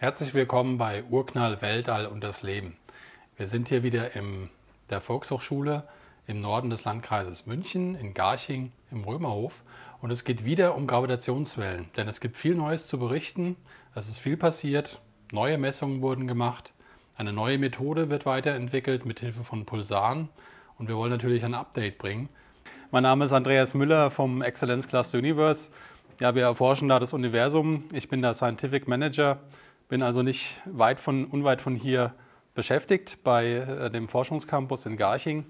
Herzlich willkommen bei Urknall Weltall und das Leben. Wir sind hier wieder in der Volkshochschule im Norden des Landkreises München, in Garching, im Römerhof. Und es geht wieder um Gravitationswellen, denn es gibt viel Neues zu berichten. Es ist viel passiert, neue Messungen wurden gemacht, eine neue Methode wird weiterentwickelt mit Hilfe von Pulsaren und wir wollen natürlich ein Update bringen. Mein Name ist Andreas Müller vom Excellence Class Universe. Ja, wir erforschen da das Universum. Ich bin der Scientific Manager bin also nicht weit von, unweit von hier beschäftigt bei äh, dem Forschungscampus in Garching.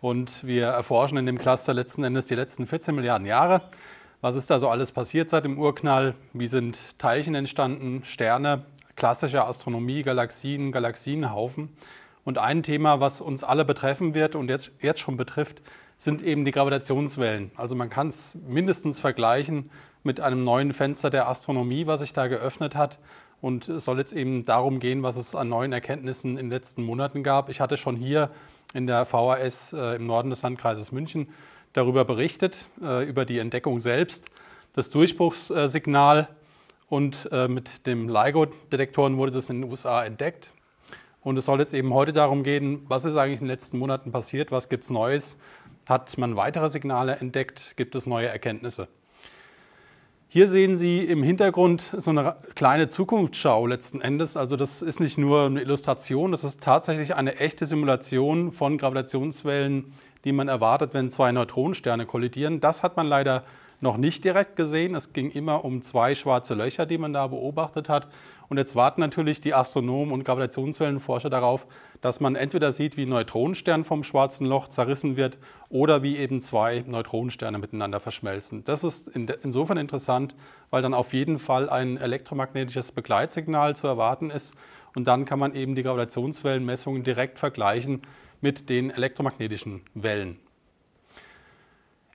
Und wir erforschen in dem Cluster letzten Endes die letzten 14 Milliarden Jahre. Was ist da so alles passiert seit dem Urknall? Wie sind Teilchen entstanden, Sterne, klassische Astronomie, Galaxien, Galaxienhaufen? Und ein Thema, was uns alle betreffen wird und jetzt, jetzt schon betrifft, sind eben die Gravitationswellen. Also man kann es mindestens vergleichen mit einem neuen Fenster der Astronomie, was sich da geöffnet hat und es soll jetzt eben darum gehen, was es an neuen Erkenntnissen in den letzten Monaten gab. Ich hatte schon hier in der VHS äh, im Norden des Landkreises München darüber berichtet, äh, über die Entdeckung selbst, das Durchbruchssignal und äh, mit dem LIGO-Detektoren wurde das in den USA entdeckt. Und es soll jetzt eben heute darum gehen, was ist eigentlich in den letzten Monaten passiert, was gibt es Neues, hat man weitere Signale entdeckt, gibt es neue Erkenntnisse. Hier sehen Sie im Hintergrund so eine kleine Zukunftsschau letzten Endes. Also das ist nicht nur eine Illustration, das ist tatsächlich eine echte Simulation von Gravitationswellen, die man erwartet, wenn zwei Neutronensterne kollidieren. Das hat man leider noch nicht direkt gesehen. Es ging immer um zwei schwarze Löcher, die man da beobachtet hat. Und jetzt warten natürlich die Astronomen und Gravitationswellenforscher darauf, dass man entweder sieht, wie ein Neutronenstern vom schwarzen Loch zerrissen wird oder wie eben zwei Neutronensterne miteinander verschmelzen. Das ist insofern interessant, weil dann auf jeden Fall ein elektromagnetisches Begleitsignal zu erwarten ist und dann kann man eben die Gravitationswellenmessungen direkt vergleichen mit den elektromagnetischen Wellen.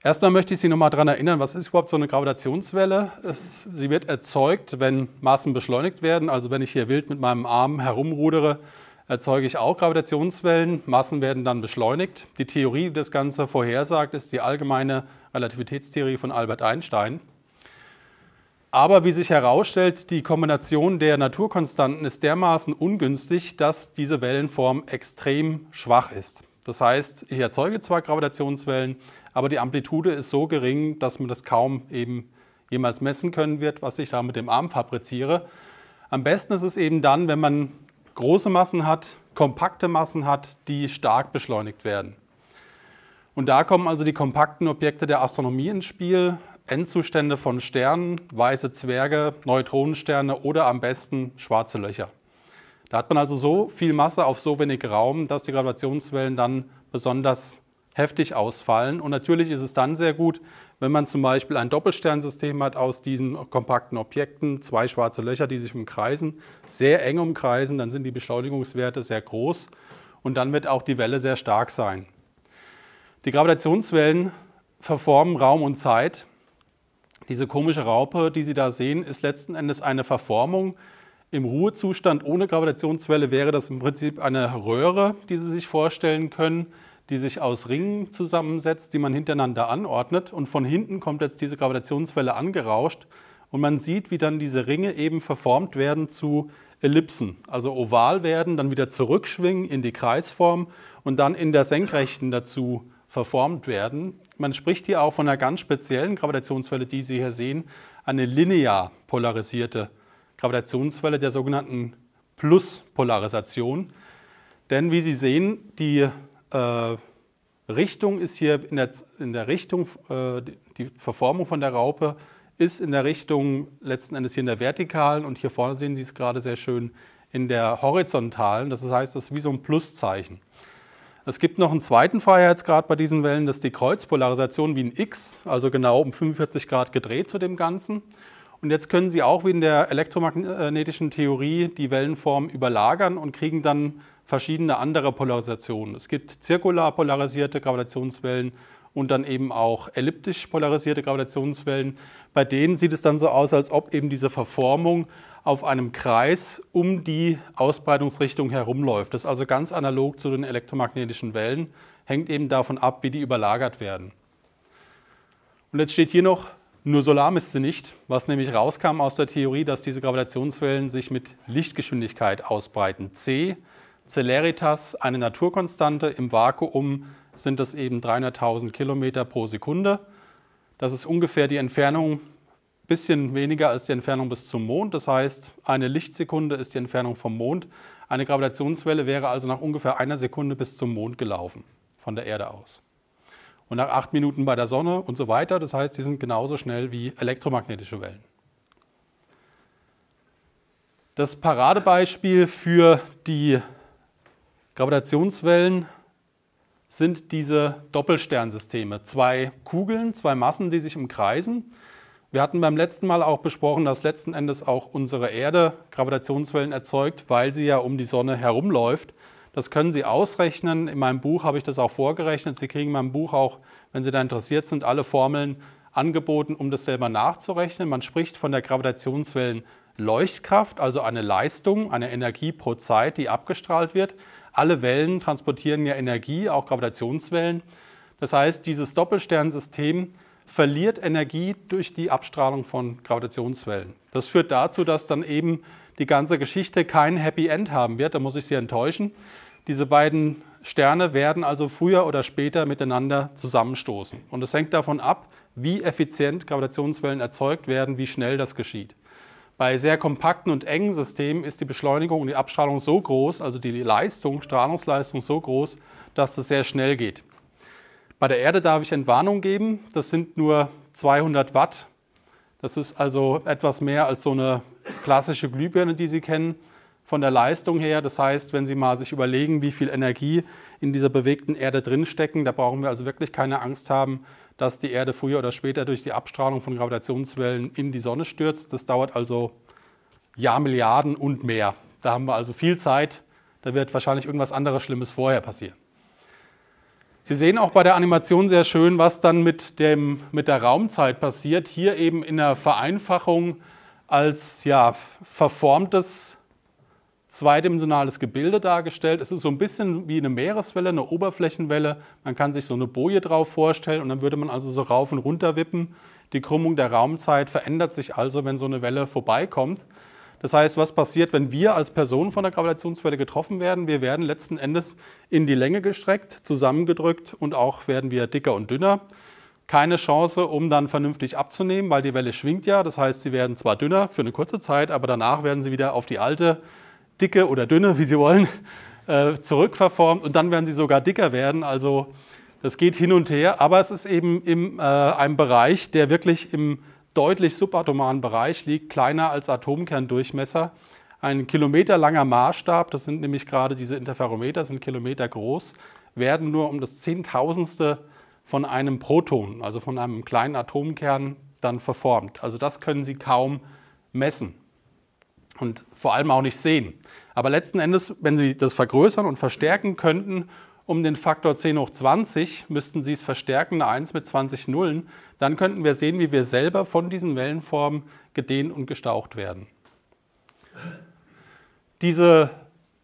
Erstmal möchte ich Sie nochmal daran erinnern, was ist überhaupt so eine Gravitationswelle? Es, sie wird erzeugt, wenn Massen beschleunigt werden. Also wenn ich hier wild mit meinem Arm herumrudere, erzeuge ich auch Gravitationswellen, Massen werden dann beschleunigt. Die Theorie, die das Ganze vorhersagt, ist die allgemeine Relativitätstheorie von Albert Einstein. Aber wie sich herausstellt, die Kombination der Naturkonstanten ist dermaßen ungünstig, dass diese Wellenform extrem schwach ist. Das heißt, ich erzeuge zwar Gravitationswellen, aber die Amplitude ist so gering, dass man das kaum eben jemals messen können wird, was ich da mit dem Arm fabriziere. Am besten ist es eben dann, wenn man große Massen hat, kompakte Massen hat, die stark beschleunigt werden. Und da kommen also die kompakten Objekte der Astronomie ins Spiel, Endzustände von Sternen, weiße Zwerge, Neutronensterne oder am besten schwarze Löcher. Da hat man also so viel Masse auf so wenig Raum, dass die Gravitationswellen dann besonders heftig ausfallen. Und natürlich ist es dann sehr gut, wenn man zum Beispiel ein Doppelsternsystem hat aus diesen kompakten Objekten, zwei schwarze Löcher, die sich umkreisen, sehr eng umkreisen, dann sind die Beschleunigungswerte sehr groß und dann wird auch die Welle sehr stark sein. Die Gravitationswellen verformen Raum und Zeit. Diese komische Raupe, die Sie da sehen, ist letzten Endes eine Verformung. Im Ruhezustand ohne Gravitationswelle wäre das im Prinzip eine Röhre, die Sie sich vorstellen können die sich aus Ringen zusammensetzt, die man hintereinander anordnet. Und von hinten kommt jetzt diese Gravitationswelle angerauscht. Und man sieht, wie dann diese Ringe eben verformt werden zu Ellipsen, also oval werden, dann wieder zurückschwingen in die Kreisform und dann in der Senkrechten dazu verformt werden. Man spricht hier auch von einer ganz speziellen Gravitationswelle, die Sie hier sehen, eine linear polarisierte Gravitationswelle der sogenannten Pluspolarisation. Denn wie Sie sehen, die äh, Richtung ist hier in der, in der Richtung, äh, die Verformung von der Raupe ist in der Richtung letzten Endes hier in der vertikalen und hier vorne sehen Sie es gerade sehr schön in der horizontalen. Das heißt, das ist wie so ein Pluszeichen. Es gibt noch einen zweiten Freiheitsgrad bei diesen Wellen, das ist die Kreuzpolarisation wie ein X, also genau um 45 Grad gedreht zu dem Ganzen. Und jetzt können Sie auch wie in der elektromagnetischen Theorie die Wellenform überlagern und kriegen dann verschiedene andere Polarisationen. Es gibt zirkular polarisierte Gravitationswellen und dann eben auch elliptisch polarisierte Gravitationswellen. Bei denen sieht es dann so aus, als ob eben diese Verformung auf einem Kreis um die Ausbreitungsrichtung herumläuft. Das ist also ganz analog zu den elektromagnetischen Wellen, hängt eben davon ab, wie die überlagert werden. Und jetzt steht hier noch, nur Solar misst sie nicht, was nämlich rauskam aus der Theorie, dass diese Gravitationswellen sich mit Lichtgeschwindigkeit ausbreiten. C Celeritas eine Naturkonstante. Im Vakuum sind das eben 300.000 Kilometer pro Sekunde. Das ist ungefähr die Entfernung, bisschen weniger als die Entfernung bis zum Mond. Das heißt, eine Lichtsekunde ist die Entfernung vom Mond. Eine Gravitationswelle wäre also nach ungefähr einer Sekunde bis zum Mond gelaufen, von der Erde aus. Und nach acht Minuten bei der Sonne und so weiter. Das heißt, die sind genauso schnell wie elektromagnetische Wellen. Das Paradebeispiel für die Gravitationswellen sind diese Doppelsternsysteme. Zwei Kugeln, zwei Massen, die sich umkreisen. Wir hatten beim letzten Mal auch besprochen, dass letzten Endes auch unsere Erde Gravitationswellen erzeugt, weil sie ja um die Sonne herumläuft. Das können Sie ausrechnen. In meinem Buch habe ich das auch vorgerechnet. Sie kriegen in meinem Buch auch, wenn Sie da interessiert sind, alle Formeln angeboten, um das selber nachzurechnen. Man spricht von der Gravitationswellenleuchtkraft, also eine Leistung, eine Energie pro Zeit, die abgestrahlt wird. Alle Wellen transportieren ja Energie, auch Gravitationswellen. Das heißt, dieses Doppelsternsystem verliert Energie durch die Abstrahlung von Gravitationswellen. Das führt dazu, dass dann eben die ganze Geschichte kein Happy End haben wird. Da muss ich Sie enttäuschen. Diese beiden Sterne werden also früher oder später miteinander zusammenstoßen. Und es hängt davon ab, wie effizient Gravitationswellen erzeugt werden, wie schnell das geschieht. Bei sehr kompakten und engen Systemen ist die Beschleunigung und die Abstrahlung so groß, also die Leistung, Strahlungsleistung so groß, dass es sehr schnell geht. Bei der Erde darf ich Entwarnung geben, das sind nur 200 Watt. Das ist also etwas mehr als so eine klassische Glühbirne, die Sie kennen, von der Leistung her. Das heißt, wenn Sie mal sich überlegen, wie viel Energie in dieser bewegten Erde drinstecken, da brauchen wir also wirklich keine Angst haben, dass die Erde früher oder später durch die Abstrahlung von Gravitationswellen in die Sonne stürzt. Das dauert also Jahrmilliarden und mehr. Da haben wir also viel Zeit. Da wird wahrscheinlich irgendwas anderes Schlimmes vorher passieren. Sie sehen auch bei der Animation sehr schön, was dann mit, dem, mit der Raumzeit passiert. Hier eben in der Vereinfachung als ja, verformtes zweidimensionales Gebilde dargestellt. Es ist so ein bisschen wie eine Meereswelle, eine Oberflächenwelle. Man kann sich so eine Boje drauf vorstellen und dann würde man also so rauf und runter wippen. Die Krümmung der Raumzeit verändert sich also, wenn so eine Welle vorbeikommt. Das heißt, was passiert, wenn wir als Personen von der Gravitationswelle getroffen werden? Wir werden letzten Endes in die Länge gestreckt, zusammengedrückt und auch werden wir dicker und dünner. Keine Chance, um dann vernünftig abzunehmen, weil die Welle schwingt ja. Das heißt, sie werden zwar dünner für eine kurze Zeit, aber danach werden sie wieder auf die alte dicke oder dünne, wie sie wollen, äh, zurückverformt und dann werden sie sogar dicker werden. Also das geht hin und her, aber es ist eben in äh, einem Bereich, der wirklich im deutlich subatomaren Bereich liegt, kleiner als Atomkerndurchmesser. Ein kilometerlanger Maßstab, das sind nämlich gerade diese Interferometer, sind Kilometer groß, werden nur um das Zehntausendste von einem Proton, also von einem kleinen Atomkern, dann verformt. Also das können Sie kaum messen und vor allem auch nicht sehen. Aber letzten Endes, wenn Sie das vergrößern und verstärken könnten, um den Faktor 10 hoch 20 müssten Sie es verstärken, eine 1 mit 20 Nullen. Dann könnten wir sehen, wie wir selber von diesen Wellenformen gedehnt und gestaucht werden. Diese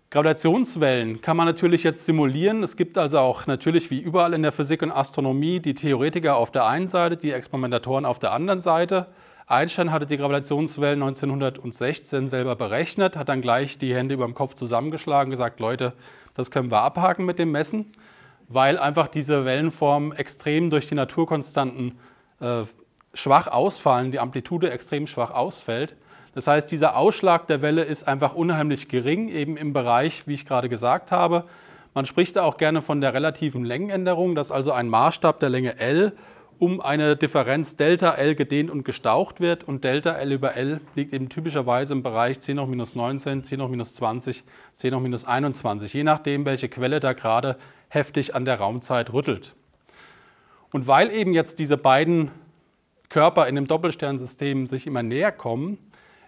Gravitationswellen kann man natürlich jetzt simulieren. Es gibt also auch natürlich wie überall in der Physik und Astronomie die Theoretiker auf der einen Seite, die Experimentatoren auf der anderen Seite. Einstein hatte die Gravitationswellen 1916 selber berechnet, hat dann gleich die Hände über dem Kopf zusammengeschlagen, gesagt, Leute, das können wir abhaken mit dem Messen, weil einfach diese Wellenformen extrem durch die Naturkonstanten äh, schwach ausfallen, die Amplitude extrem schwach ausfällt. Das heißt, dieser Ausschlag der Welle ist einfach unheimlich gering, eben im Bereich, wie ich gerade gesagt habe. Man spricht da auch gerne von der relativen Längenänderung, dass also ein Maßstab der Länge L um eine Differenz Delta L gedehnt und gestaucht wird. Und Delta L über L liegt eben typischerweise im Bereich 10 hoch minus 19, 10 hoch minus 20, 10 hoch minus 21, je nachdem, welche Quelle da gerade heftig an der Raumzeit rüttelt. Und weil eben jetzt diese beiden Körper in dem Doppelsternsystem sich immer näher kommen,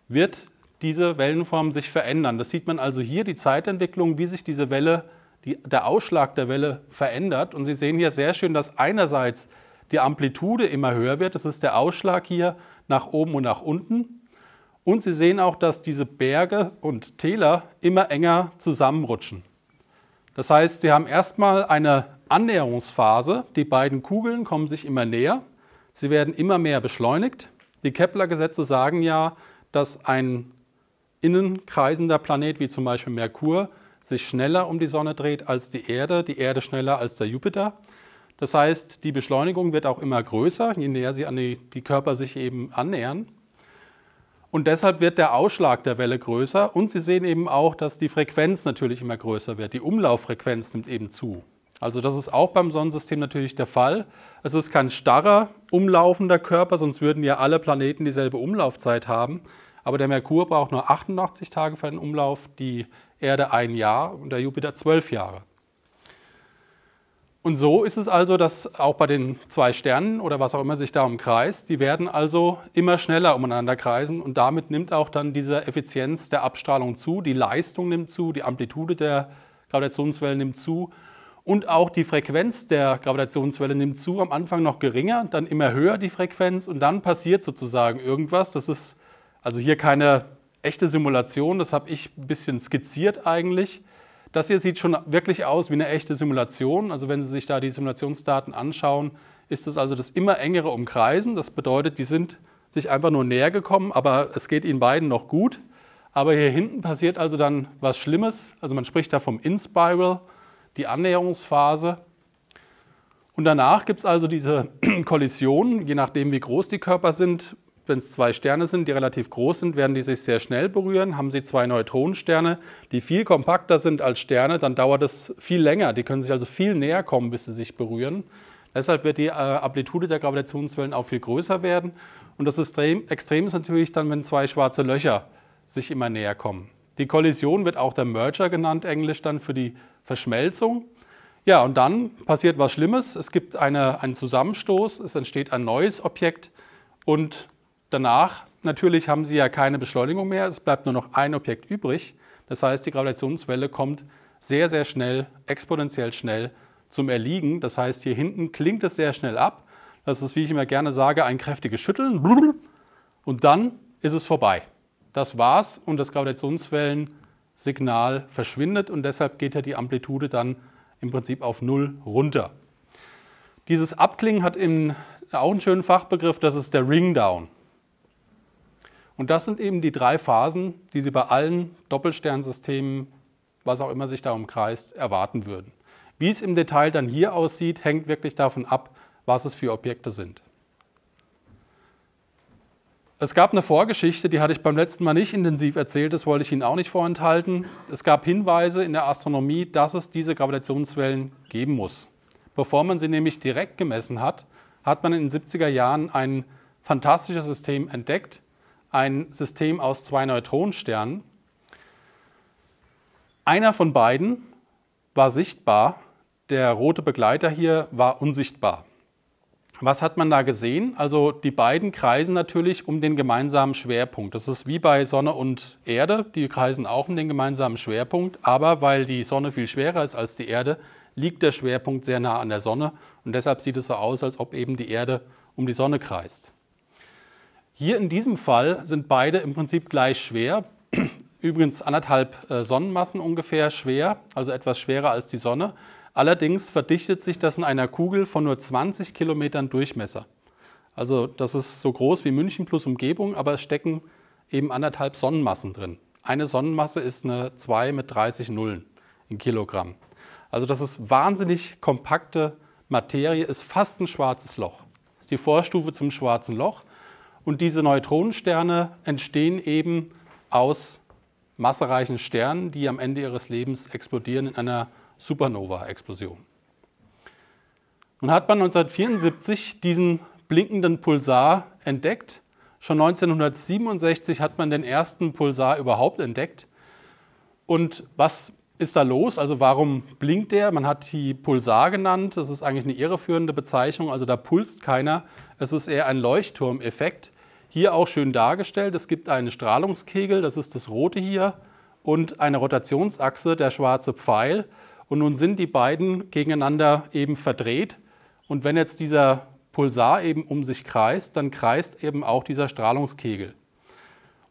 wird diese Wellenform sich verändern. Das sieht man also hier, die Zeitentwicklung, wie sich diese Welle, die, der Ausschlag der Welle verändert. Und Sie sehen hier sehr schön, dass einerseits die Amplitude immer höher wird. Das ist der Ausschlag hier nach oben und nach unten. Und Sie sehen auch, dass diese Berge und Täler immer enger zusammenrutschen. Das heißt, Sie haben erstmal eine Annäherungsphase. Die beiden Kugeln kommen sich immer näher. Sie werden immer mehr beschleunigt. Die Kepler-Gesetze sagen ja, dass ein innenkreisender Planet wie zum Beispiel Merkur sich schneller um die Sonne dreht als die Erde, die Erde schneller als der Jupiter. Das heißt, die Beschleunigung wird auch immer größer, je näher sie an die, die Körper sich eben annähern. Und deshalb wird der Ausschlag der Welle größer und Sie sehen eben auch, dass die Frequenz natürlich immer größer wird. Die Umlauffrequenz nimmt eben zu. Also das ist auch beim Sonnensystem natürlich der Fall. Es ist kein starrer, umlaufender Körper, sonst würden ja alle Planeten dieselbe Umlaufzeit haben. Aber der Merkur braucht nur 88 Tage für einen Umlauf, die Erde ein Jahr und der Jupiter zwölf Jahre. Und so ist es also, dass auch bei den zwei Sternen oder was auch immer sich da umkreist, die werden also immer schneller umeinander kreisen und damit nimmt auch dann diese Effizienz der Abstrahlung zu, die Leistung nimmt zu, die Amplitude der Gravitationswelle nimmt zu und auch die Frequenz der Gravitationswelle nimmt zu, am Anfang noch geringer, dann immer höher die Frequenz und dann passiert sozusagen irgendwas. Das ist also hier keine echte Simulation, das habe ich ein bisschen skizziert eigentlich. Das hier sieht schon wirklich aus wie eine echte Simulation. Also wenn Sie sich da die Simulationsdaten anschauen, ist es also das immer engere Umkreisen. Das bedeutet, die sind sich einfach nur näher gekommen, aber es geht ihnen beiden noch gut. Aber hier hinten passiert also dann was Schlimmes. Also man spricht da vom In-Spiral, die Annäherungsphase. Und danach gibt es also diese Kollisionen, je nachdem wie groß die Körper sind, wenn es zwei Sterne sind, die relativ groß sind, werden die sich sehr schnell berühren. Haben Sie zwei Neutronensterne, die viel kompakter sind als Sterne, dann dauert es viel länger. Die können sich also viel näher kommen, bis sie sich berühren. Deshalb wird die äh, Amplitude der Gravitationswellen auch viel größer werden. Und das Extrem ist natürlich dann, wenn zwei schwarze Löcher sich immer näher kommen. Die Kollision wird auch der Merger genannt, englisch dann für die Verschmelzung. Ja, und dann passiert was Schlimmes. Es gibt eine, einen Zusammenstoß, es entsteht ein neues Objekt und Danach, natürlich haben Sie ja keine Beschleunigung mehr, es bleibt nur noch ein Objekt übrig. Das heißt, die Gravitationswelle kommt sehr, sehr schnell, exponentiell schnell zum Erliegen. Das heißt, hier hinten klingt es sehr schnell ab. Das ist, wie ich immer gerne sage, ein kräftiges Schütteln. Und dann ist es vorbei. Das war's und das Gravitationswellensignal verschwindet und deshalb geht ja die Amplitude dann im Prinzip auf Null runter. Dieses Abklingen hat im, auch einen schönen Fachbegriff, das ist der Ringdown. Und das sind eben die drei Phasen, die Sie bei allen Doppelsternsystemen, was auch immer sich da umkreist, erwarten würden. Wie es im Detail dann hier aussieht, hängt wirklich davon ab, was es für Objekte sind. Es gab eine Vorgeschichte, die hatte ich beim letzten Mal nicht intensiv erzählt, das wollte ich Ihnen auch nicht vorenthalten. Es gab Hinweise in der Astronomie, dass es diese Gravitationswellen geben muss. Bevor man sie nämlich direkt gemessen hat, hat man in den 70er Jahren ein fantastisches System entdeckt, ein System aus zwei Neutronensternen. Einer von beiden war sichtbar, der rote Begleiter hier war unsichtbar. Was hat man da gesehen? Also die beiden kreisen natürlich um den gemeinsamen Schwerpunkt. Das ist wie bei Sonne und Erde, die kreisen auch um den gemeinsamen Schwerpunkt, aber weil die Sonne viel schwerer ist als die Erde, liegt der Schwerpunkt sehr nah an der Sonne und deshalb sieht es so aus, als ob eben die Erde um die Sonne kreist. Hier in diesem Fall sind beide im Prinzip gleich schwer. Übrigens anderthalb äh, Sonnenmassen ungefähr schwer, also etwas schwerer als die Sonne. Allerdings verdichtet sich das in einer Kugel von nur 20 Kilometern Durchmesser. Also das ist so groß wie München plus Umgebung, aber es stecken eben anderthalb Sonnenmassen drin. Eine Sonnenmasse ist eine 2 mit 30 Nullen in Kilogramm. Also das ist wahnsinnig kompakte Materie, ist fast ein schwarzes Loch. Das ist die Vorstufe zum schwarzen Loch. Und diese Neutronensterne entstehen eben aus massereichen Sternen, die am Ende ihres Lebens explodieren in einer Supernova-Explosion. Nun hat man 1974 diesen blinkenden Pulsar entdeckt. Schon 1967 hat man den ersten Pulsar überhaupt entdeckt. Und was ist da los? Also warum blinkt der? Man hat die Pulsar genannt. Das ist eigentlich eine irreführende Bezeichnung. Also da pulst keiner. Es ist eher ein Leuchtturmeffekt. Hier auch schön dargestellt. Es gibt einen Strahlungskegel, das ist das rote hier, und eine Rotationsachse, der schwarze Pfeil. Und nun sind die beiden gegeneinander eben verdreht. Und wenn jetzt dieser Pulsar eben um sich kreist, dann kreist eben auch dieser Strahlungskegel.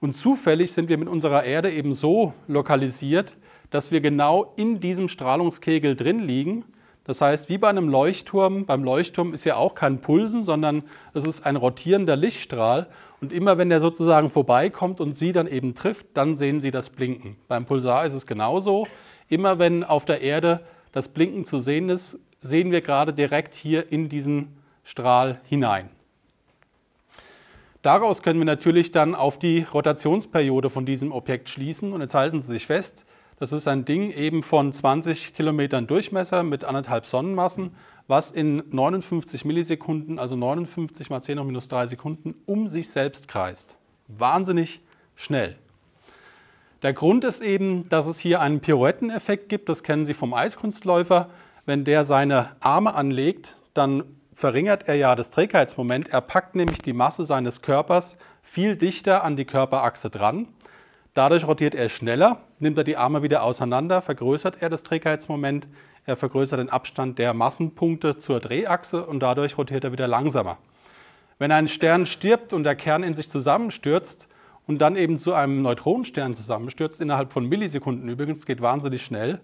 Und zufällig sind wir mit unserer Erde eben so lokalisiert, dass wir genau in diesem Strahlungskegel drin liegen. Das heißt, wie bei einem Leuchtturm, beim Leuchtturm ist ja auch kein Pulsen, sondern es ist ein rotierender Lichtstrahl. Und immer wenn der sozusagen vorbeikommt und Sie dann eben trifft, dann sehen Sie das Blinken. Beim Pulsar ist es genauso. Immer wenn auf der Erde das Blinken zu sehen ist, sehen wir gerade direkt hier in diesen Strahl hinein. Daraus können wir natürlich dann auf die Rotationsperiode von diesem Objekt schließen. Und jetzt halten Sie sich fest, das ist ein Ding eben von 20 Kilometern Durchmesser mit anderthalb Sonnenmassen, was in 59 Millisekunden, also 59 mal 10 hoch minus 3 Sekunden, um sich selbst kreist. Wahnsinnig schnell. Der Grund ist eben, dass es hier einen Pirouetteneffekt gibt. Das kennen Sie vom Eiskunstläufer. Wenn der seine Arme anlegt, dann verringert er ja das Trägheitsmoment. Er packt nämlich die Masse seines Körpers viel dichter an die Körperachse dran Dadurch rotiert er schneller, nimmt er die Arme wieder auseinander, vergrößert er das Trägheitsmoment, er vergrößert den Abstand der Massenpunkte zur Drehachse und dadurch rotiert er wieder langsamer. Wenn ein Stern stirbt und der Kern in sich zusammenstürzt und dann eben zu einem Neutronenstern zusammenstürzt, innerhalb von Millisekunden übrigens, geht wahnsinnig schnell,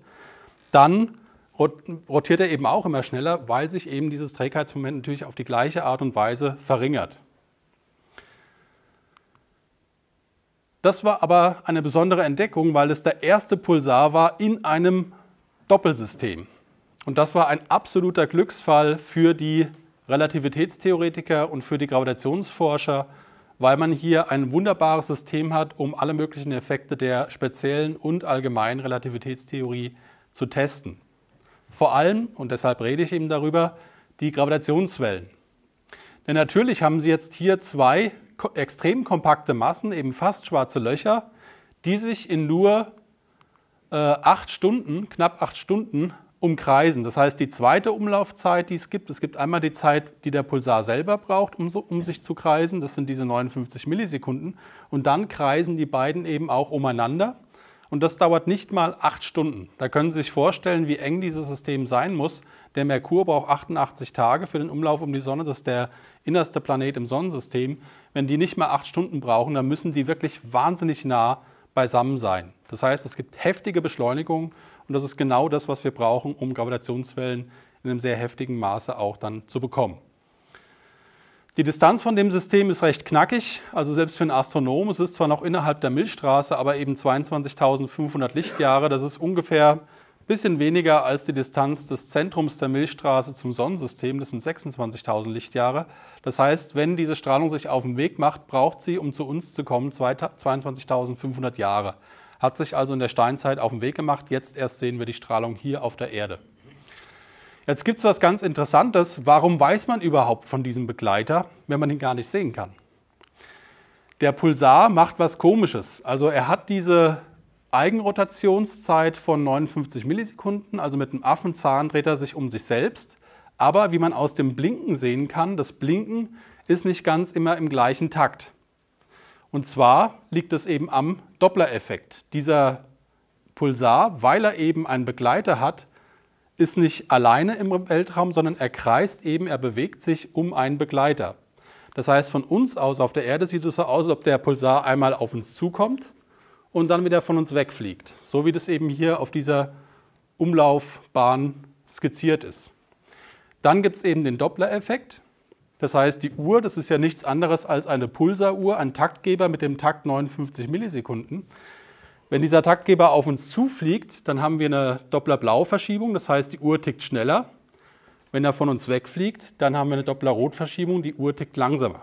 dann rotiert er eben auch immer schneller, weil sich eben dieses Trägheitsmoment natürlich auf die gleiche Art und Weise verringert. Das war aber eine besondere Entdeckung, weil es der erste Pulsar war in einem Doppelsystem. Und das war ein absoluter Glücksfall für die Relativitätstheoretiker und für die Gravitationsforscher, weil man hier ein wunderbares System hat, um alle möglichen Effekte der speziellen und allgemeinen Relativitätstheorie zu testen. Vor allem, und deshalb rede ich eben darüber, die Gravitationswellen. Denn natürlich haben Sie jetzt hier zwei extrem kompakte Massen, eben fast schwarze Löcher, die sich in nur äh, acht Stunden, knapp acht Stunden umkreisen. Das heißt, die zweite Umlaufzeit, die es gibt, es gibt einmal die Zeit, die der Pulsar selber braucht, um, so, um sich zu kreisen, das sind diese 59 Millisekunden, und dann kreisen die beiden eben auch umeinander. Und das dauert nicht mal acht Stunden. Da können Sie sich vorstellen, wie eng dieses System sein muss, der Merkur braucht 88 Tage für den Umlauf um die Sonne. Das ist der innerste Planet im Sonnensystem. Wenn die nicht mal acht Stunden brauchen, dann müssen die wirklich wahnsinnig nah beisammen sein. Das heißt, es gibt heftige Beschleunigungen und das ist genau das, was wir brauchen, um Gravitationswellen in einem sehr heftigen Maße auch dann zu bekommen. Die Distanz von dem System ist recht knackig, also selbst für einen Astronomen. Es ist zwar noch innerhalb der Milchstraße, aber eben 22.500 Lichtjahre. Das ist ungefähr Bisschen weniger als die Distanz des Zentrums der Milchstraße zum Sonnensystem, das sind 26.000 Lichtjahre. Das heißt, wenn diese Strahlung sich auf den Weg macht, braucht sie, um zu uns zu kommen, 22.500 Jahre. Hat sich also in der Steinzeit auf den Weg gemacht. Jetzt erst sehen wir die Strahlung hier auf der Erde. Jetzt gibt es was ganz Interessantes. Warum weiß man überhaupt von diesem Begleiter, wenn man ihn gar nicht sehen kann? Der Pulsar macht was Komisches. Also er hat diese Eigenrotationszeit von 59 Millisekunden, also mit einem Affenzahn dreht er sich um sich selbst. Aber wie man aus dem Blinken sehen kann, das Blinken ist nicht ganz immer im gleichen Takt. Und zwar liegt es eben am Doppler-Effekt. Dieser Pulsar, weil er eben einen Begleiter hat, ist nicht alleine im Weltraum, sondern er kreist eben, er bewegt sich um einen Begleiter. Das heißt, von uns aus auf der Erde sieht es so aus, als ob der Pulsar einmal auf uns zukommt und dann wieder von uns wegfliegt. So wie das eben hier auf dieser Umlaufbahn skizziert ist. Dann gibt es eben den Doppler-Effekt. Das heißt, die Uhr, das ist ja nichts anderes als eine Pulsaruhr, ein Taktgeber mit dem Takt 59 Millisekunden. Wenn dieser Taktgeber auf uns zufliegt, dann haben wir eine Doppler-Blau-Verschiebung, das heißt, die Uhr tickt schneller. Wenn er von uns wegfliegt, dann haben wir eine Doppler-Rot-Verschiebung, die Uhr tickt langsamer.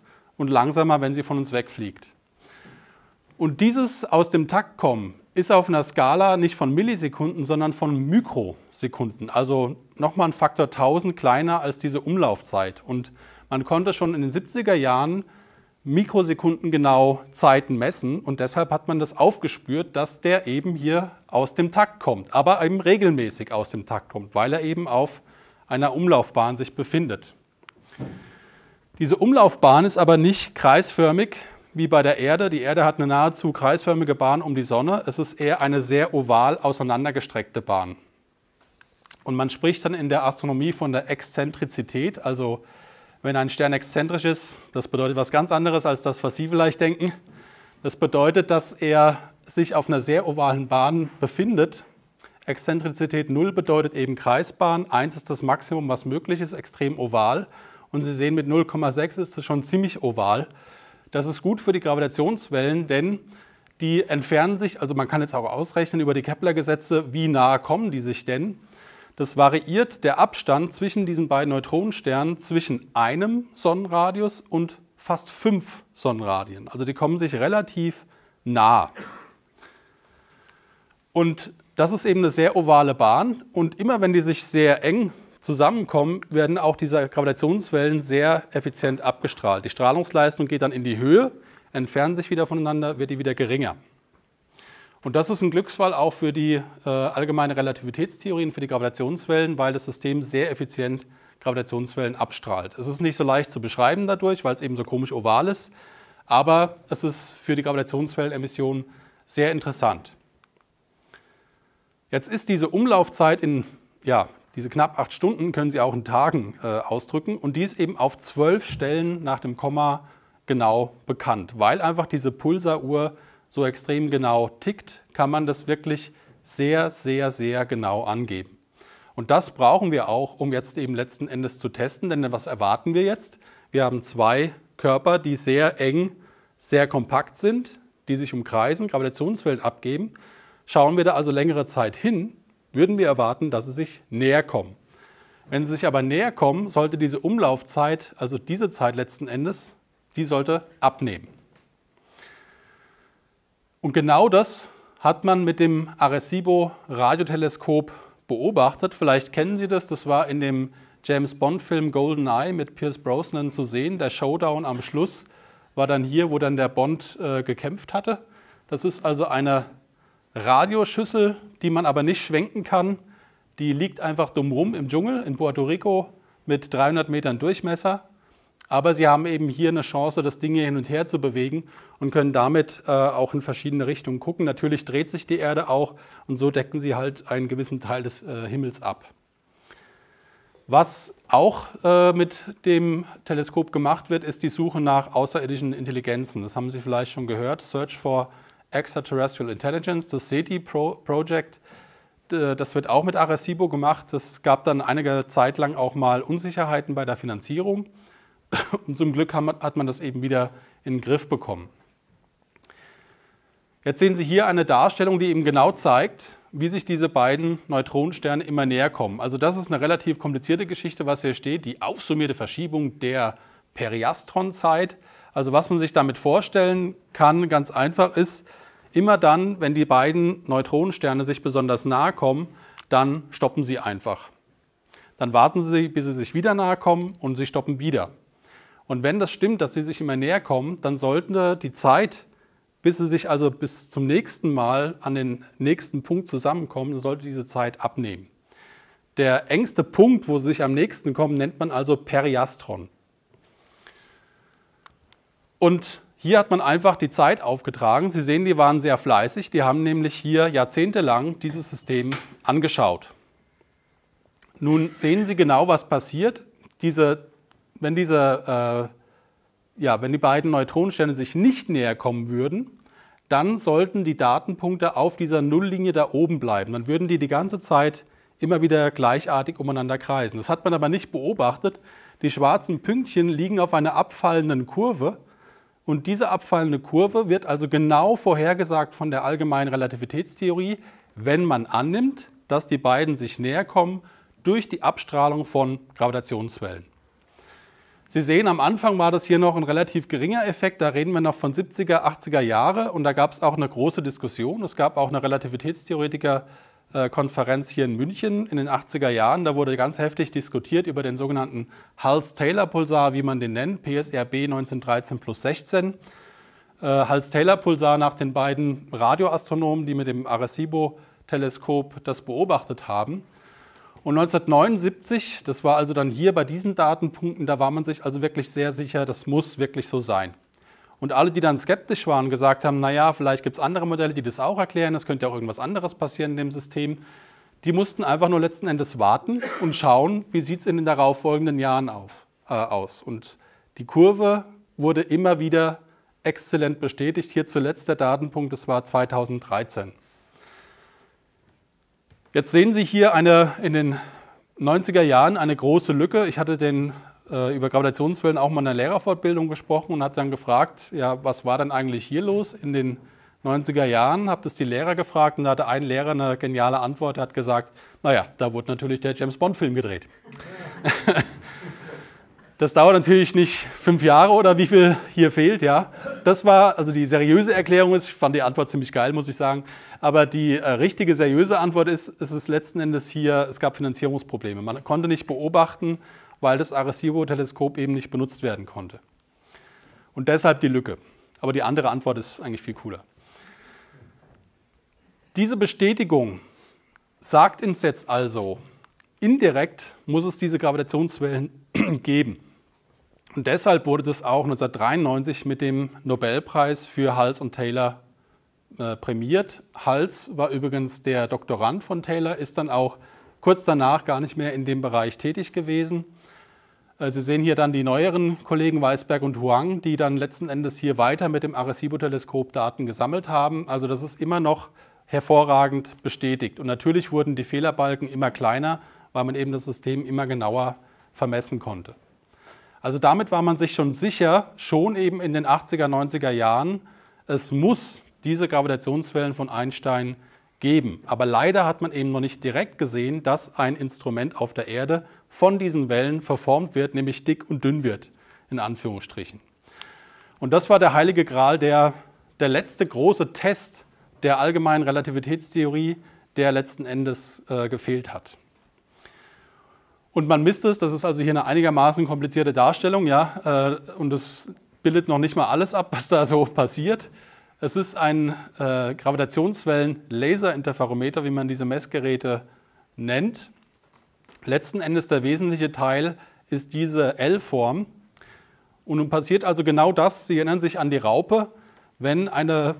und langsamer, wenn sie von uns wegfliegt. Und dieses aus dem Takt kommen ist auf einer Skala nicht von Millisekunden, sondern von Mikrosekunden, also nochmal ein Faktor 1000 kleiner als diese Umlaufzeit. Und man konnte schon in den 70er Jahren Mikrosekunden genau Zeiten messen und deshalb hat man das aufgespürt, dass der eben hier aus dem Takt kommt, aber eben regelmäßig aus dem Takt kommt, weil er eben auf einer Umlaufbahn sich befindet. Diese Umlaufbahn ist aber nicht kreisförmig wie bei der Erde. Die Erde hat eine nahezu kreisförmige Bahn um die Sonne. Es ist eher eine sehr oval auseinandergestreckte Bahn. Und man spricht dann in der Astronomie von der Exzentrizität. Also wenn ein Stern exzentrisch ist, das bedeutet was ganz anderes als das, was Sie vielleicht denken. Das bedeutet, dass er sich auf einer sehr ovalen Bahn befindet. Exzentrizität 0 bedeutet eben Kreisbahn. 1 ist das Maximum, was möglich ist, extrem oval. Und Sie sehen, mit 0,6 ist es schon ziemlich oval. Das ist gut für die Gravitationswellen, denn die entfernen sich, also man kann jetzt auch ausrechnen über die Kepler-Gesetze, wie nahe kommen die sich denn. Das variiert der Abstand zwischen diesen beiden Neutronensternen zwischen einem Sonnenradius und fast fünf Sonnenradien. Also die kommen sich relativ nah. Und das ist eben eine sehr ovale Bahn und immer wenn die sich sehr eng zusammenkommen, werden auch diese Gravitationswellen sehr effizient abgestrahlt. Die Strahlungsleistung geht dann in die Höhe, entfernen sich wieder voneinander, wird die wieder geringer. Und das ist ein Glücksfall auch für die äh, allgemeine Relativitätstheorie und für die Gravitationswellen, weil das System sehr effizient Gravitationswellen abstrahlt. Es ist nicht so leicht zu beschreiben dadurch, weil es eben so komisch oval ist, aber es ist für die Gravitationswellenemission sehr interessant. Jetzt ist diese Umlaufzeit in ja, diese knapp acht Stunden können Sie auch in Tagen äh, ausdrücken und dies eben auf zwölf Stellen nach dem Komma genau bekannt. Weil einfach diese Pulsaruhr so extrem genau tickt, kann man das wirklich sehr, sehr, sehr genau angeben. Und das brauchen wir auch, um jetzt eben letzten Endes zu testen, denn was erwarten wir jetzt? Wir haben zwei Körper, die sehr eng, sehr kompakt sind, die sich umkreisen, Gravitationsfeld abgeben. Schauen wir da also längere Zeit hin, würden wir erwarten, dass sie sich näher kommen. Wenn sie sich aber näher kommen, sollte diese Umlaufzeit, also diese Zeit letzten Endes, die sollte abnehmen. Und genau das hat man mit dem Arecibo-Radioteleskop beobachtet. Vielleicht kennen Sie das, das war in dem James Bond-Film Golden Eye mit Pierce Brosnan zu sehen. Der Showdown am Schluss war dann hier, wo dann der Bond äh, gekämpft hatte. Das ist also eine Radioschüssel, die man aber nicht schwenken kann. Die liegt einfach dumm rum im Dschungel in Puerto Rico mit 300 Metern Durchmesser. Aber sie haben eben hier eine Chance, das Ding hier hin und her zu bewegen und können damit äh, auch in verschiedene Richtungen gucken. Natürlich dreht sich die Erde auch und so decken sie halt einen gewissen Teil des äh, Himmels ab. Was auch äh, mit dem Teleskop gemacht wird, ist die Suche nach außerirdischen Intelligenzen. Das haben Sie vielleicht schon gehört, Search for Extraterrestrial Intelligence, das SETI-Project. das wird auch mit Arecibo gemacht. Es gab dann einige Zeit lang auch mal Unsicherheiten bei der Finanzierung. Und zum Glück hat man das eben wieder in den Griff bekommen. Jetzt sehen Sie hier eine Darstellung, die eben genau zeigt, wie sich diese beiden Neutronensterne immer näher kommen. Also das ist eine relativ komplizierte Geschichte, was hier steht, die aufsummierte Verschiebung der Periastronzeit. Also was man sich damit vorstellen kann, ganz einfach ist, Immer dann, wenn die beiden Neutronensterne sich besonders nahe kommen, dann stoppen sie einfach. Dann warten sie, bis sie sich wieder nahe kommen und sie stoppen wieder. Und wenn das stimmt, dass sie sich immer näher kommen, dann sollte die Zeit, bis sie sich also bis zum nächsten Mal an den nächsten Punkt zusammenkommen, sollte diese Zeit abnehmen. Der engste Punkt, wo sie sich am nächsten kommen, nennt man also Periastron. Und hier hat man einfach die Zeit aufgetragen. Sie sehen, die waren sehr fleißig. Die haben nämlich hier jahrzehntelang dieses System angeschaut. Nun sehen Sie genau, was passiert. Diese, wenn, diese, äh, ja, wenn die beiden Neutronensterne sich nicht näher kommen würden, dann sollten die Datenpunkte auf dieser Nulllinie da oben bleiben. Dann würden die die ganze Zeit immer wieder gleichartig umeinander kreisen. Das hat man aber nicht beobachtet. Die schwarzen Pünktchen liegen auf einer abfallenden Kurve und diese abfallende Kurve wird also genau vorhergesagt von der allgemeinen Relativitätstheorie, wenn man annimmt, dass die beiden sich näher kommen durch die Abstrahlung von Gravitationswellen. Sie sehen, am Anfang war das hier noch ein relativ geringer Effekt, da reden wir noch von 70er, 80er Jahre und da gab es auch eine große Diskussion. Es gab auch eine Relativitätstheoretiker, äh, Konferenz hier in München in den 80er Jahren. Da wurde ganz heftig diskutiert über den sogenannten Hals-Taylor-Pulsar, wie man den nennt, PSRB 1913 plus 16. Äh, Hals-Taylor-Pulsar nach den beiden Radioastronomen, die mit dem Arecibo-Teleskop das beobachtet haben. Und 1979, das war also dann hier bei diesen Datenpunkten, da war man sich also wirklich sehr sicher, das muss wirklich so sein. Und alle, die dann skeptisch waren, gesagt haben, naja, vielleicht gibt es andere Modelle, die das auch erklären, es könnte ja auch irgendwas anderes passieren in dem System, die mussten einfach nur letzten Endes warten und schauen, wie sieht es in den darauffolgenden Jahren auf, äh, aus. Und die Kurve wurde immer wieder exzellent bestätigt. Hier zuletzt der Datenpunkt, das war 2013. Jetzt sehen Sie hier eine, in den 90er Jahren eine große Lücke. Ich hatte den äh, über Gravitationswellen auch mal in der Lehrerfortbildung gesprochen und hat dann gefragt, ja, was war denn eigentlich hier los in den 90er Jahren? Habe das die Lehrer gefragt und da hatte ein Lehrer eine geniale Antwort, hat gesagt, naja, da wurde natürlich der James Bond-Film gedreht. Das dauert natürlich nicht fünf Jahre oder wie viel hier fehlt, ja. Das war, also die seriöse Erklärung ist, ich fand die Antwort ziemlich geil, muss ich sagen. Aber die äh, richtige seriöse Antwort ist, es ist letzten Endes hier, es gab Finanzierungsprobleme. Man konnte nicht beobachten, weil das Arecibo-Teleskop eben nicht benutzt werden konnte. Und deshalb die Lücke. Aber die andere Antwort ist eigentlich viel cooler. Diese Bestätigung sagt uns jetzt also, indirekt muss es diese Gravitationswellen geben. Und deshalb wurde das auch 1993 mit dem Nobelpreis für Hals und Taylor äh, prämiert. Hals war übrigens der Doktorand von Taylor, ist dann auch kurz danach gar nicht mehr in dem Bereich tätig gewesen. Äh, Sie sehen hier dann die neueren Kollegen Weisberg und Huang, die dann letzten Endes hier weiter mit dem Arecibo-Teleskop Daten gesammelt haben. Also das ist immer noch hervorragend bestätigt. Und natürlich wurden die Fehlerbalken immer kleiner, weil man eben das System immer genauer vermessen konnte. Also damit war man sich schon sicher, schon eben in den 80er, 90er Jahren, es muss diese Gravitationswellen von Einstein geben. Aber leider hat man eben noch nicht direkt gesehen, dass ein Instrument auf der Erde von diesen Wellen verformt wird, nämlich dick und dünn wird, in Anführungsstrichen. Und das war der heilige Gral, der, der letzte große Test der allgemeinen Relativitätstheorie, der letzten Endes äh, gefehlt hat. Und man misst es, das ist also hier eine einigermaßen komplizierte Darstellung, ja, äh, und es bildet noch nicht mal alles ab, was da so passiert. Es ist ein äh, Gravitationswellen-Laser-Interferometer, wie man diese Messgeräte nennt. Letzten Endes der wesentliche Teil ist diese L-Form. Und nun passiert also genau das, Sie erinnern sich an die Raupe, wenn eine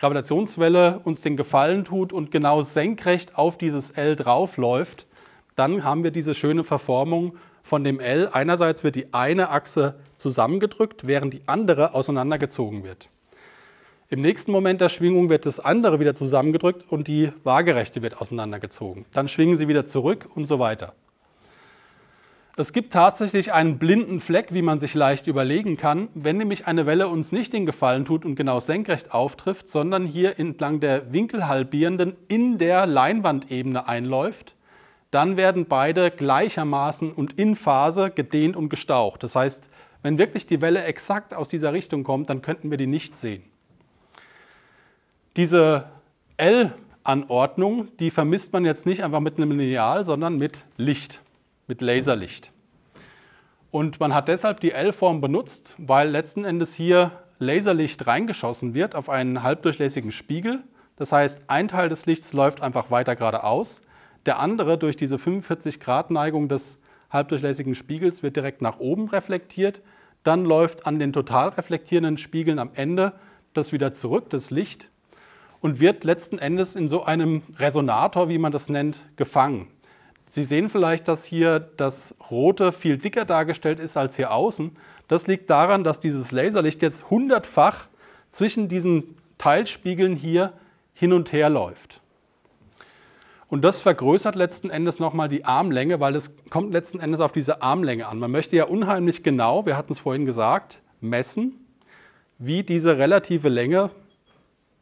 Gravitationswelle uns den Gefallen tut und genau senkrecht auf dieses L draufläuft, dann haben wir diese schöne Verformung von dem L. Einerseits wird die eine Achse zusammengedrückt, während die andere auseinandergezogen wird. Im nächsten Moment der Schwingung wird das andere wieder zusammengedrückt und die waagerechte wird auseinandergezogen. Dann schwingen sie wieder zurück und so weiter. Das gibt tatsächlich einen blinden Fleck, wie man sich leicht überlegen kann. Wenn nämlich eine Welle uns nicht den Gefallen tut und genau senkrecht auftrifft, sondern hier entlang der Winkelhalbierenden in der Leinwandebene einläuft, dann werden beide gleichermaßen und in Phase gedehnt und gestaucht. Das heißt, wenn wirklich die Welle exakt aus dieser Richtung kommt, dann könnten wir die nicht sehen. Diese L-Anordnung, die vermisst man jetzt nicht einfach mit einem Lineal, sondern mit Licht mit Laserlicht. Und man hat deshalb die L-Form benutzt, weil letzten Endes hier Laserlicht reingeschossen wird auf einen halbdurchlässigen Spiegel. Das heißt, ein Teil des Lichts läuft einfach weiter geradeaus, der andere durch diese 45 Grad Neigung des halbdurchlässigen Spiegels wird direkt nach oben reflektiert, dann läuft an den total reflektierenden Spiegeln am Ende das wieder zurück, das Licht, und wird letzten Endes in so einem Resonator, wie man das nennt, gefangen. Sie sehen vielleicht, dass hier das Rote viel dicker dargestellt ist als hier außen. Das liegt daran, dass dieses Laserlicht jetzt hundertfach zwischen diesen Teilspiegeln hier hin und her läuft. Und das vergrößert letzten Endes nochmal die Armlänge, weil es kommt letzten Endes auf diese Armlänge an. Man möchte ja unheimlich genau, wir hatten es vorhin gesagt, messen, wie diese relative Länge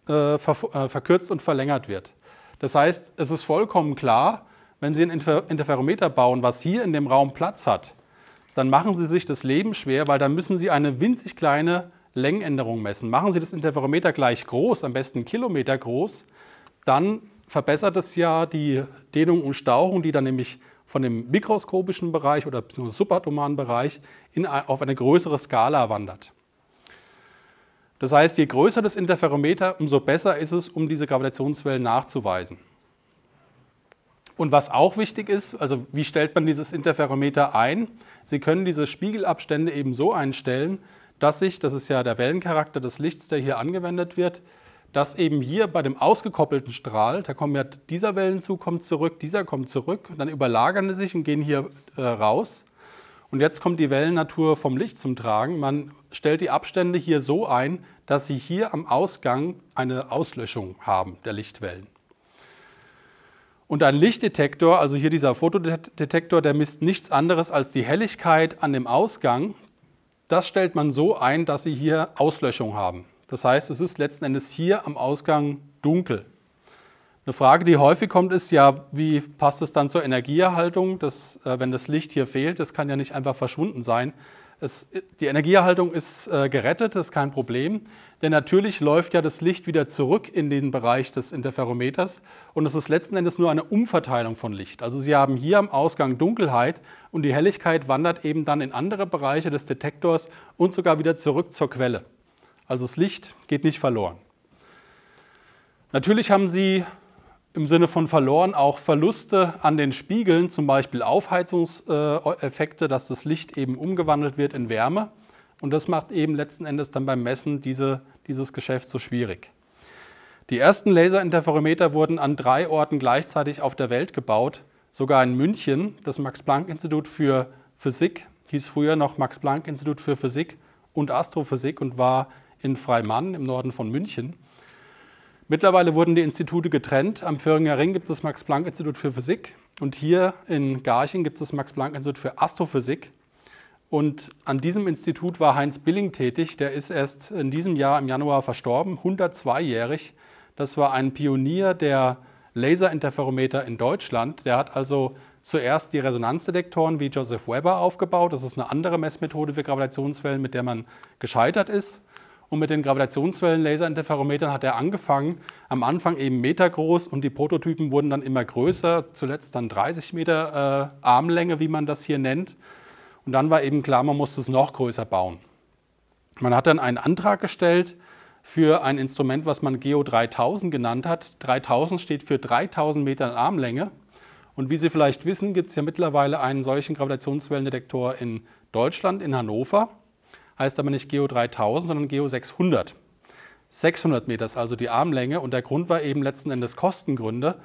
äh, äh verkürzt und verlängert wird. Das heißt, es ist vollkommen klar, wenn Sie ein Interferometer bauen, was hier in dem Raum Platz hat, dann machen Sie sich das Leben schwer, weil dann müssen Sie eine winzig kleine Längenänderung messen. Machen Sie das Interferometer gleich groß, am besten Kilometer groß, dann verbessert es ja die Dehnung und Stauchung, die dann nämlich von dem mikroskopischen Bereich oder subatomaren Bereich in, auf eine größere Skala wandert. Das heißt, je größer das Interferometer, umso besser ist es, um diese Gravitationswellen nachzuweisen. Und was auch wichtig ist, also wie stellt man dieses Interferometer ein? Sie können diese Spiegelabstände eben so einstellen, dass sich, das ist ja der Wellencharakter des Lichts, der hier angewendet wird, dass eben hier bei dem ausgekoppelten Strahl, da kommen ja dieser Wellenzug kommt zurück, dieser kommt zurück, dann überlagern sie sich und gehen hier äh, raus. Und jetzt kommt die Wellennatur vom Licht zum Tragen. Man stellt die Abstände hier so ein, dass sie hier am Ausgang eine Auslöschung haben der Lichtwellen. Und ein Lichtdetektor, also hier dieser Fotodetektor, der misst nichts anderes als die Helligkeit an dem Ausgang. Das stellt man so ein, dass Sie hier Auslöschung haben. Das heißt, es ist letzten Endes hier am Ausgang dunkel. Eine Frage, die häufig kommt, ist ja, wie passt es dann zur Energieerhaltung, dass, äh, wenn das Licht hier fehlt? Das kann ja nicht einfach verschwunden sein. Es, die Energieerhaltung ist äh, gerettet, das ist kein Problem, denn natürlich läuft ja das Licht wieder zurück in den Bereich des Interferometers und es ist letzten Endes nur eine Umverteilung von Licht. Also Sie haben hier am Ausgang Dunkelheit und die Helligkeit wandert eben dann in andere Bereiche des Detektors und sogar wieder zurück zur Quelle. Also das Licht geht nicht verloren. Natürlich haben Sie im Sinne von verloren auch Verluste an den Spiegeln, zum Beispiel Aufheizungseffekte, dass das Licht eben umgewandelt wird in Wärme. Und das macht eben letzten Endes dann beim Messen diese, dieses Geschäft so schwierig. Die ersten Laserinterferometer wurden an drei Orten gleichzeitig auf der Welt gebaut, sogar in München. Das Max-Planck-Institut für Physik hieß früher noch Max-Planck-Institut für Physik und Astrophysik und war in Freimann im Norden von München. Mittlerweile wurden die Institute getrennt. Am Föhringer Ring gibt es das Max-Planck-Institut für Physik und hier in Garching gibt es das Max-Planck-Institut für Astrophysik. Und an diesem Institut war Heinz Billing tätig, der ist erst in diesem Jahr im Januar verstorben, 102-jährig. Das war ein Pionier der Laserinterferometer in Deutschland. Der hat also zuerst die Resonanzdetektoren wie Joseph Weber aufgebaut. Das ist eine andere Messmethode für Gravitationswellen, mit der man gescheitert ist. Und mit den Gravitationswellenlaserinterferometern hat er angefangen, am Anfang eben metergroß und die Prototypen wurden dann immer größer, zuletzt dann 30 Meter äh, Armlänge, wie man das hier nennt. Und dann war eben klar, man musste es noch größer bauen. Man hat dann einen Antrag gestellt für ein Instrument, was man Geo 3000 genannt hat. 3000 steht für 3000 Meter Armlänge. Und wie Sie vielleicht wissen, gibt es ja mittlerweile einen solchen Gravitationswellendetektor in Deutschland, in Hannover heißt aber nicht Geo 3000, sondern Geo 600. 600 Meter ist also die Armlänge und der Grund war eben letzten Endes Kostengründe.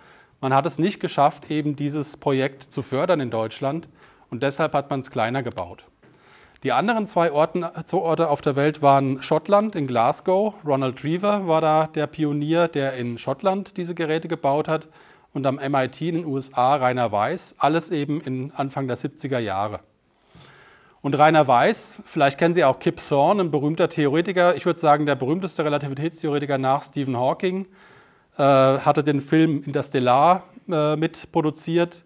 Man hat es nicht geschafft, eben dieses Projekt zu fördern in Deutschland und deshalb hat man es kleiner gebaut. Die anderen zwei, Orten, Orte auf der Welt waren Schottland in Glasgow. Ronald Reaver war da der Pionier, der in Schottland diese Geräte gebaut hat. Und am MIT in den USA Rainer Weiß, alles eben in Anfang der 70er Jahre. Und Rainer Weiß, vielleicht kennen Sie auch Kip Thorne, ein berühmter Theoretiker, ich würde sagen der berühmteste Relativitätstheoretiker nach Stephen Hawking, äh, hatte den Film Interstellar äh, mitproduziert,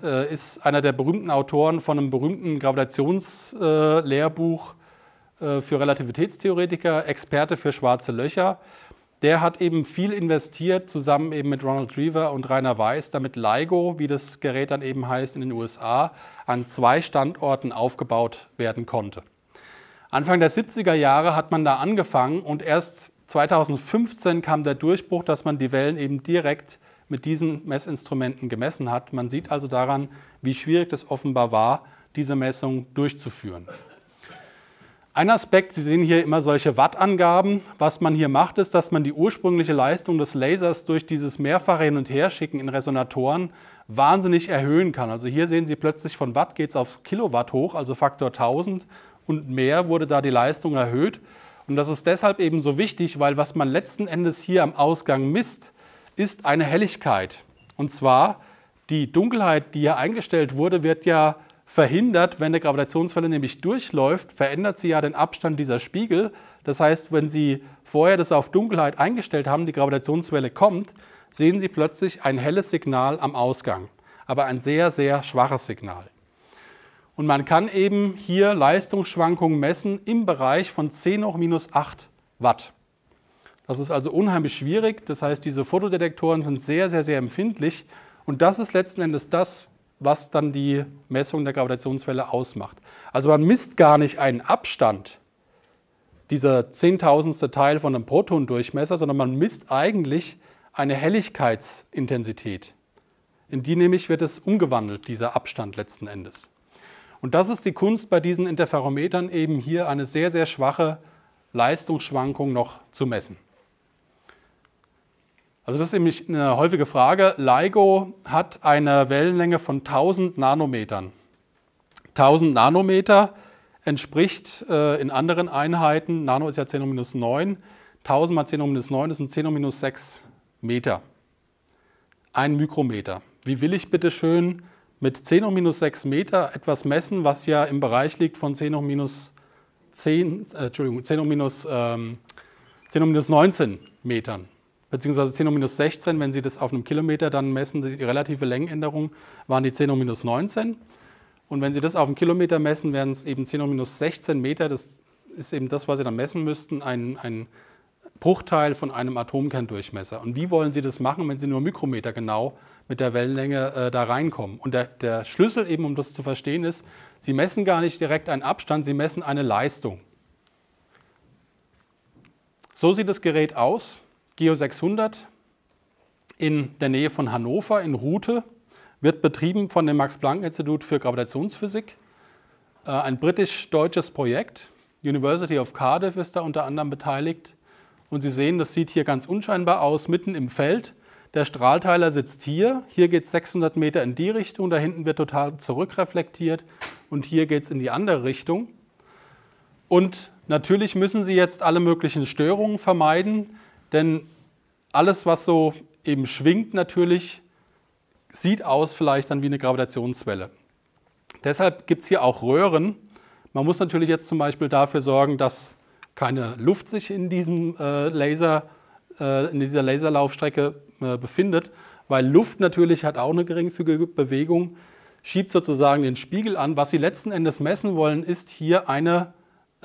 äh, ist einer der berühmten Autoren von einem berühmten Gravitationslehrbuch äh, für Relativitätstheoretiker, Experte für schwarze Löcher der hat eben viel investiert, zusammen eben mit Ronald Reaver und Rainer Weiß, damit LIGO, wie das Gerät dann eben heißt in den USA, an zwei Standorten aufgebaut werden konnte. Anfang der 70er Jahre hat man da angefangen und erst 2015 kam der Durchbruch, dass man die Wellen eben direkt mit diesen Messinstrumenten gemessen hat. Man sieht also daran, wie schwierig das offenbar war, diese Messung durchzuführen. Ein Aspekt, Sie sehen hier immer solche Wattangaben. Was man hier macht, ist, dass man die ursprüngliche Leistung des Lasers durch dieses mehrfache Hin- und Herschicken in Resonatoren wahnsinnig erhöhen kann. Also hier sehen Sie plötzlich von Watt geht es auf Kilowatt hoch, also Faktor 1000 und mehr wurde da die Leistung erhöht. Und das ist deshalb eben so wichtig, weil was man letzten Endes hier am Ausgang misst, ist eine Helligkeit. Und zwar die Dunkelheit, die hier eingestellt wurde, wird ja verhindert, wenn eine Gravitationswelle nämlich durchläuft, verändert sie ja den Abstand dieser Spiegel. Das heißt, wenn Sie vorher das auf Dunkelheit eingestellt haben, die Gravitationswelle kommt, sehen Sie plötzlich ein helles Signal am Ausgang, aber ein sehr, sehr schwaches Signal. Und man kann eben hier Leistungsschwankungen messen im Bereich von 10 hoch minus 8 Watt. Das ist also unheimlich schwierig. Das heißt, diese Fotodetektoren sind sehr, sehr, sehr empfindlich. Und das ist letzten Endes das, was dann die Messung der Gravitationswelle ausmacht. Also man misst gar nicht einen Abstand, dieser zehntausendste Teil von einem Protondurchmesser, sondern man misst eigentlich eine Helligkeitsintensität. In die nämlich wird es umgewandelt, dieser Abstand letzten Endes. Und das ist die Kunst bei diesen Interferometern eben hier eine sehr, sehr schwache Leistungsschwankung noch zu messen. Also das ist nämlich eine häufige Frage. LIGO hat eine Wellenlänge von 1000 Nanometern. 1000 Nanometer entspricht äh, in anderen Einheiten, Nano ist ja 10 hoch minus 9, 1000 mal 10 hoch minus 9 ist ein 10 hoch minus 6 Meter. Ein Mikrometer. Wie will ich bitte schön mit 10 hoch minus 6 Meter etwas messen, was ja im Bereich liegt von 10 hoch minus 10, äh, Entschuldigung, 10 hoch minus, ähm, 10 hoch minus 19 Metern? beziehungsweise 10 hoch minus 16, wenn Sie das auf einem Kilometer dann messen, die relative Längenänderung, waren die 10 hoch minus 19. Und wenn Sie das auf einem Kilometer messen, wären es eben 10 hoch minus 16 Meter. Das ist eben das, was Sie dann messen müssten, ein, ein Bruchteil von einem Atomkerndurchmesser. Und wie wollen Sie das machen, wenn Sie nur Mikrometer genau mit der Wellenlänge äh, da reinkommen? Und der, der Schlüssel eben, um das zu verstehen, ist, Sie messen gar nicht direkt einen Abstand, Sie messen eine Leistung. So sieht das Gerät aus. Geo 600 in der Nähe von Hannover in Rute wird betrieben von dem Max-Planck-Institut für Gravitationsphysik. Äh, ein britisch-deutsches Projekt. University of Cardiff ist da unter anderem beteiligt. Und Sie sehen, das sieht hier ganz unscheinbar aus, mitten im Feld. Der Strahlteiler sitzt hier. Hier geht es 600 Meter in die Richtung, da hinten wird total zurückreflektiert. Und hier geht es in die andere Richtung. Und natürlich müssen Sie jetzt alle möglichen Störungen vermeiden. Denn alles, was so eben schwingt natürlich, sieht aus vielleicht dann wie eine Gravitationswelle. Deshalb gibt es hier auch Röhren. Man muss natürlich jetzt zum Beispiel dafür sorgen, dass keine Luft sich in, diesem, äh, Laser, äh, in dieser Laserlaufstrecke äh, befindet, weil Luft natürlich hat auch eine geringfügige Bewegung, schiebt sozusagen den Spiegel an. Was Sie letzten Endes messen wollen, ist hier eine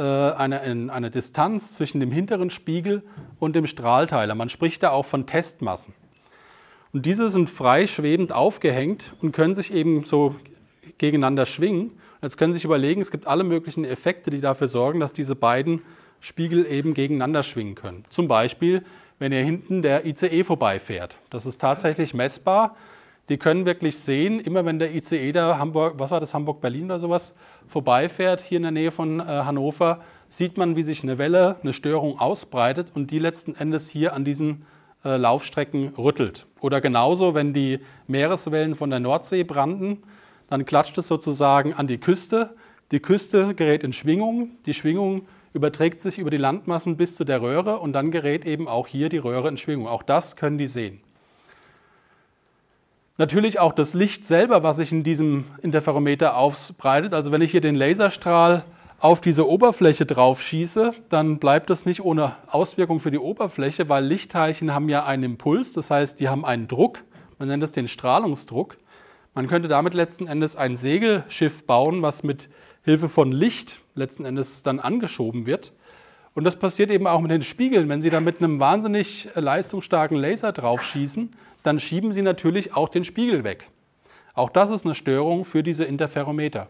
äh, eine, eine Distanz zwischen dem hinteren Spiegel und dem Strahlteiler. Man spricht da auch von Testmassen. Und diese sind frei schwebend aufgehängt und können sich eben so gegeneinander schwingen. Jetzt können Sie sich überlegen, es gibt alle möglichen Effekte, die dafür sorgen, dass diese beiden Spiegel eben gegeneinander schwingen können. Zum Beispiel, wenn hier hinten der ICE vorbeifährt. Das ist tatsächlich messbar die können wirklich sehen, immer wenn der ICE da Hamburg, was war das, Hamburg-Berlin oder sowas, vorbeifährt, hier in der Nähe von äh, Hannover, sieht man, wie sich eine Welle, eine Störung ausbreitet und die letzten Endes hier an diesen äh, Laufstrecken rüttelt. Oder genauso, wenn die Meereswellen von der Nordsee branden, dann klatscht es sozusagen an die Küste. Die Küste gerät in Schwingung, die Schwingung überträgt sich über die Landmassen bis zu der Röhre und dann gerät eben auch hier die Röhre in Schwingung. Auch das können die sehen. Natürlich auch das Licht selber, was sich in diesem Interferometer ausbreitet. Also wenn ich hier den Laserstrahl auf diese Oberfläche drauf schieße, dann bleibt das nicht ohne Auswirkung für die Oberfläche, weil Lichtteilchen haben ja einen Impuls, das heißt, die haben einen Druck. Man nennt das den Strahlungsdruck. Man könnte damit letzten Endes ein Segelschiff bauen, was mit Hilfe von Licht letzten Endes dann angeschoben wird. Und das passiert eben auch mit den Spiegeln. Wenn Sie da mit einem wahnsinnig leistungsstarken Laser drauf schießen, dann schieben Sie natürlich auch den Spiegel weg. Auch das ist eine Störung für diese Interferometer.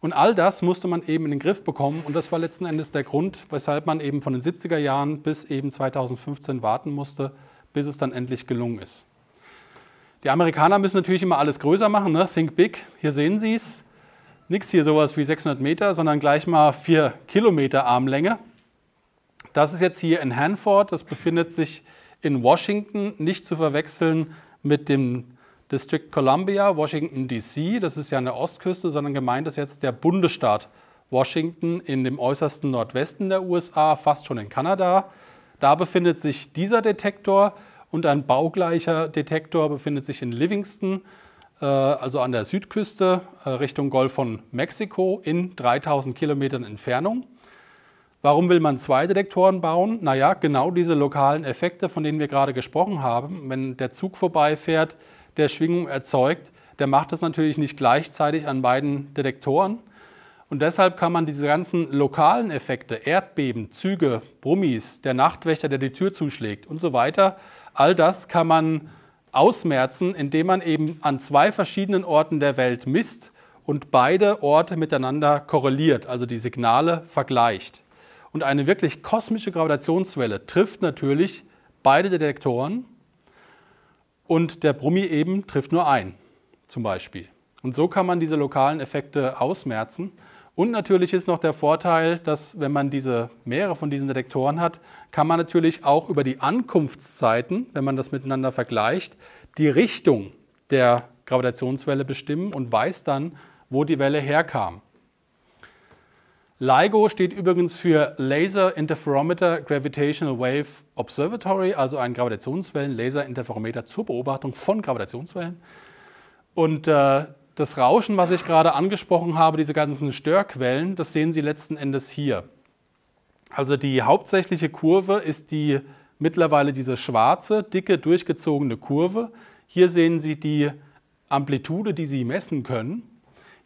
Und all das musste man eben in den Griff bekommen und das war letzten Endes der Grund, weshalb man eben von den 70er Jahren bis eben 2015 warten musste, bis es dann endlich gelungen ist. Die Amerikaner müssen natürlich immer alles größer machen, ne? think big, hier sehen Sie es. Nichts hier sowas wie 600 Meter, sondern gleich mal 4 Kilometer Armlänge. Das ist jetzt hier in Hanford, das befindet sich in Washington nicht zu verwechseln mit dem District Columbia, Washington DC, das ist ja an der Ostküste, sondern gemeint ist jetzt der Bundesstaat Washington in dem äußersten Nordwesten der USA, fast schon in Kanada. Da befindet sich dieser Detektor und ein baugleicher Detektor befindet sich in Livingston, äh, also an der Südküste äh, Richtung Golf von Mexiko in 3000 Kilometern Entfernung. Warum will man zwei Detektoren bauen? Naja, genau diese lokalen Effekte, von denen wir gerade gesprochen haben. Wenn der Zug vorbeifährt, der Schwingung erzeugt, der macht das natürlich nicht gleichzeitig an beiden Detektoren. Und deshalb kann man diese ganzen lokalen Effekte, Erdbeben, Züge, Brummis, der Nachtwächter, der die Tür zuschlägt und so weiter, all das kann man ausmerzen, indem man eben an zwei verschiedenen Orten der Welt misst und beide Orte miteinander korreliert, also die Signale vergleicht. Und eine wirklich kosmische Gravitationswelle trifft natürlich beide Detektoren und der Brummi eben trifft nur einen zum Beispiel. Und so kann man diese lokalen Effekte ausmerzen. Und natürlich ist noch der Vorteil, dass wenn man diese mehrere von diesen Detektoren hat, kann man natürlich auch über die Ankunftszeiten, wenn man das miteinander vergleicht, die Richtung der Gravitationswelle bestimmen und weiß dann, wo die Welle herkam. LIGO steht übrigens für Laser Interferometer Gravitational Wave Observatory, also ein Gravitationswellen-Laser-Interferometer zur Beobachtung von Gravitationswellen. Und äh, das Rauschen, was ich gerade angesprochen habe, diese ganzen Störquellen, das sehen Sie letzten Endes hier. Also die hauptsächliche Kurve ist die mittlerweile diese schwarze, dicke, durchgezogene Kurve. Hier sehen Sie die Amplitude, die Sie messen können.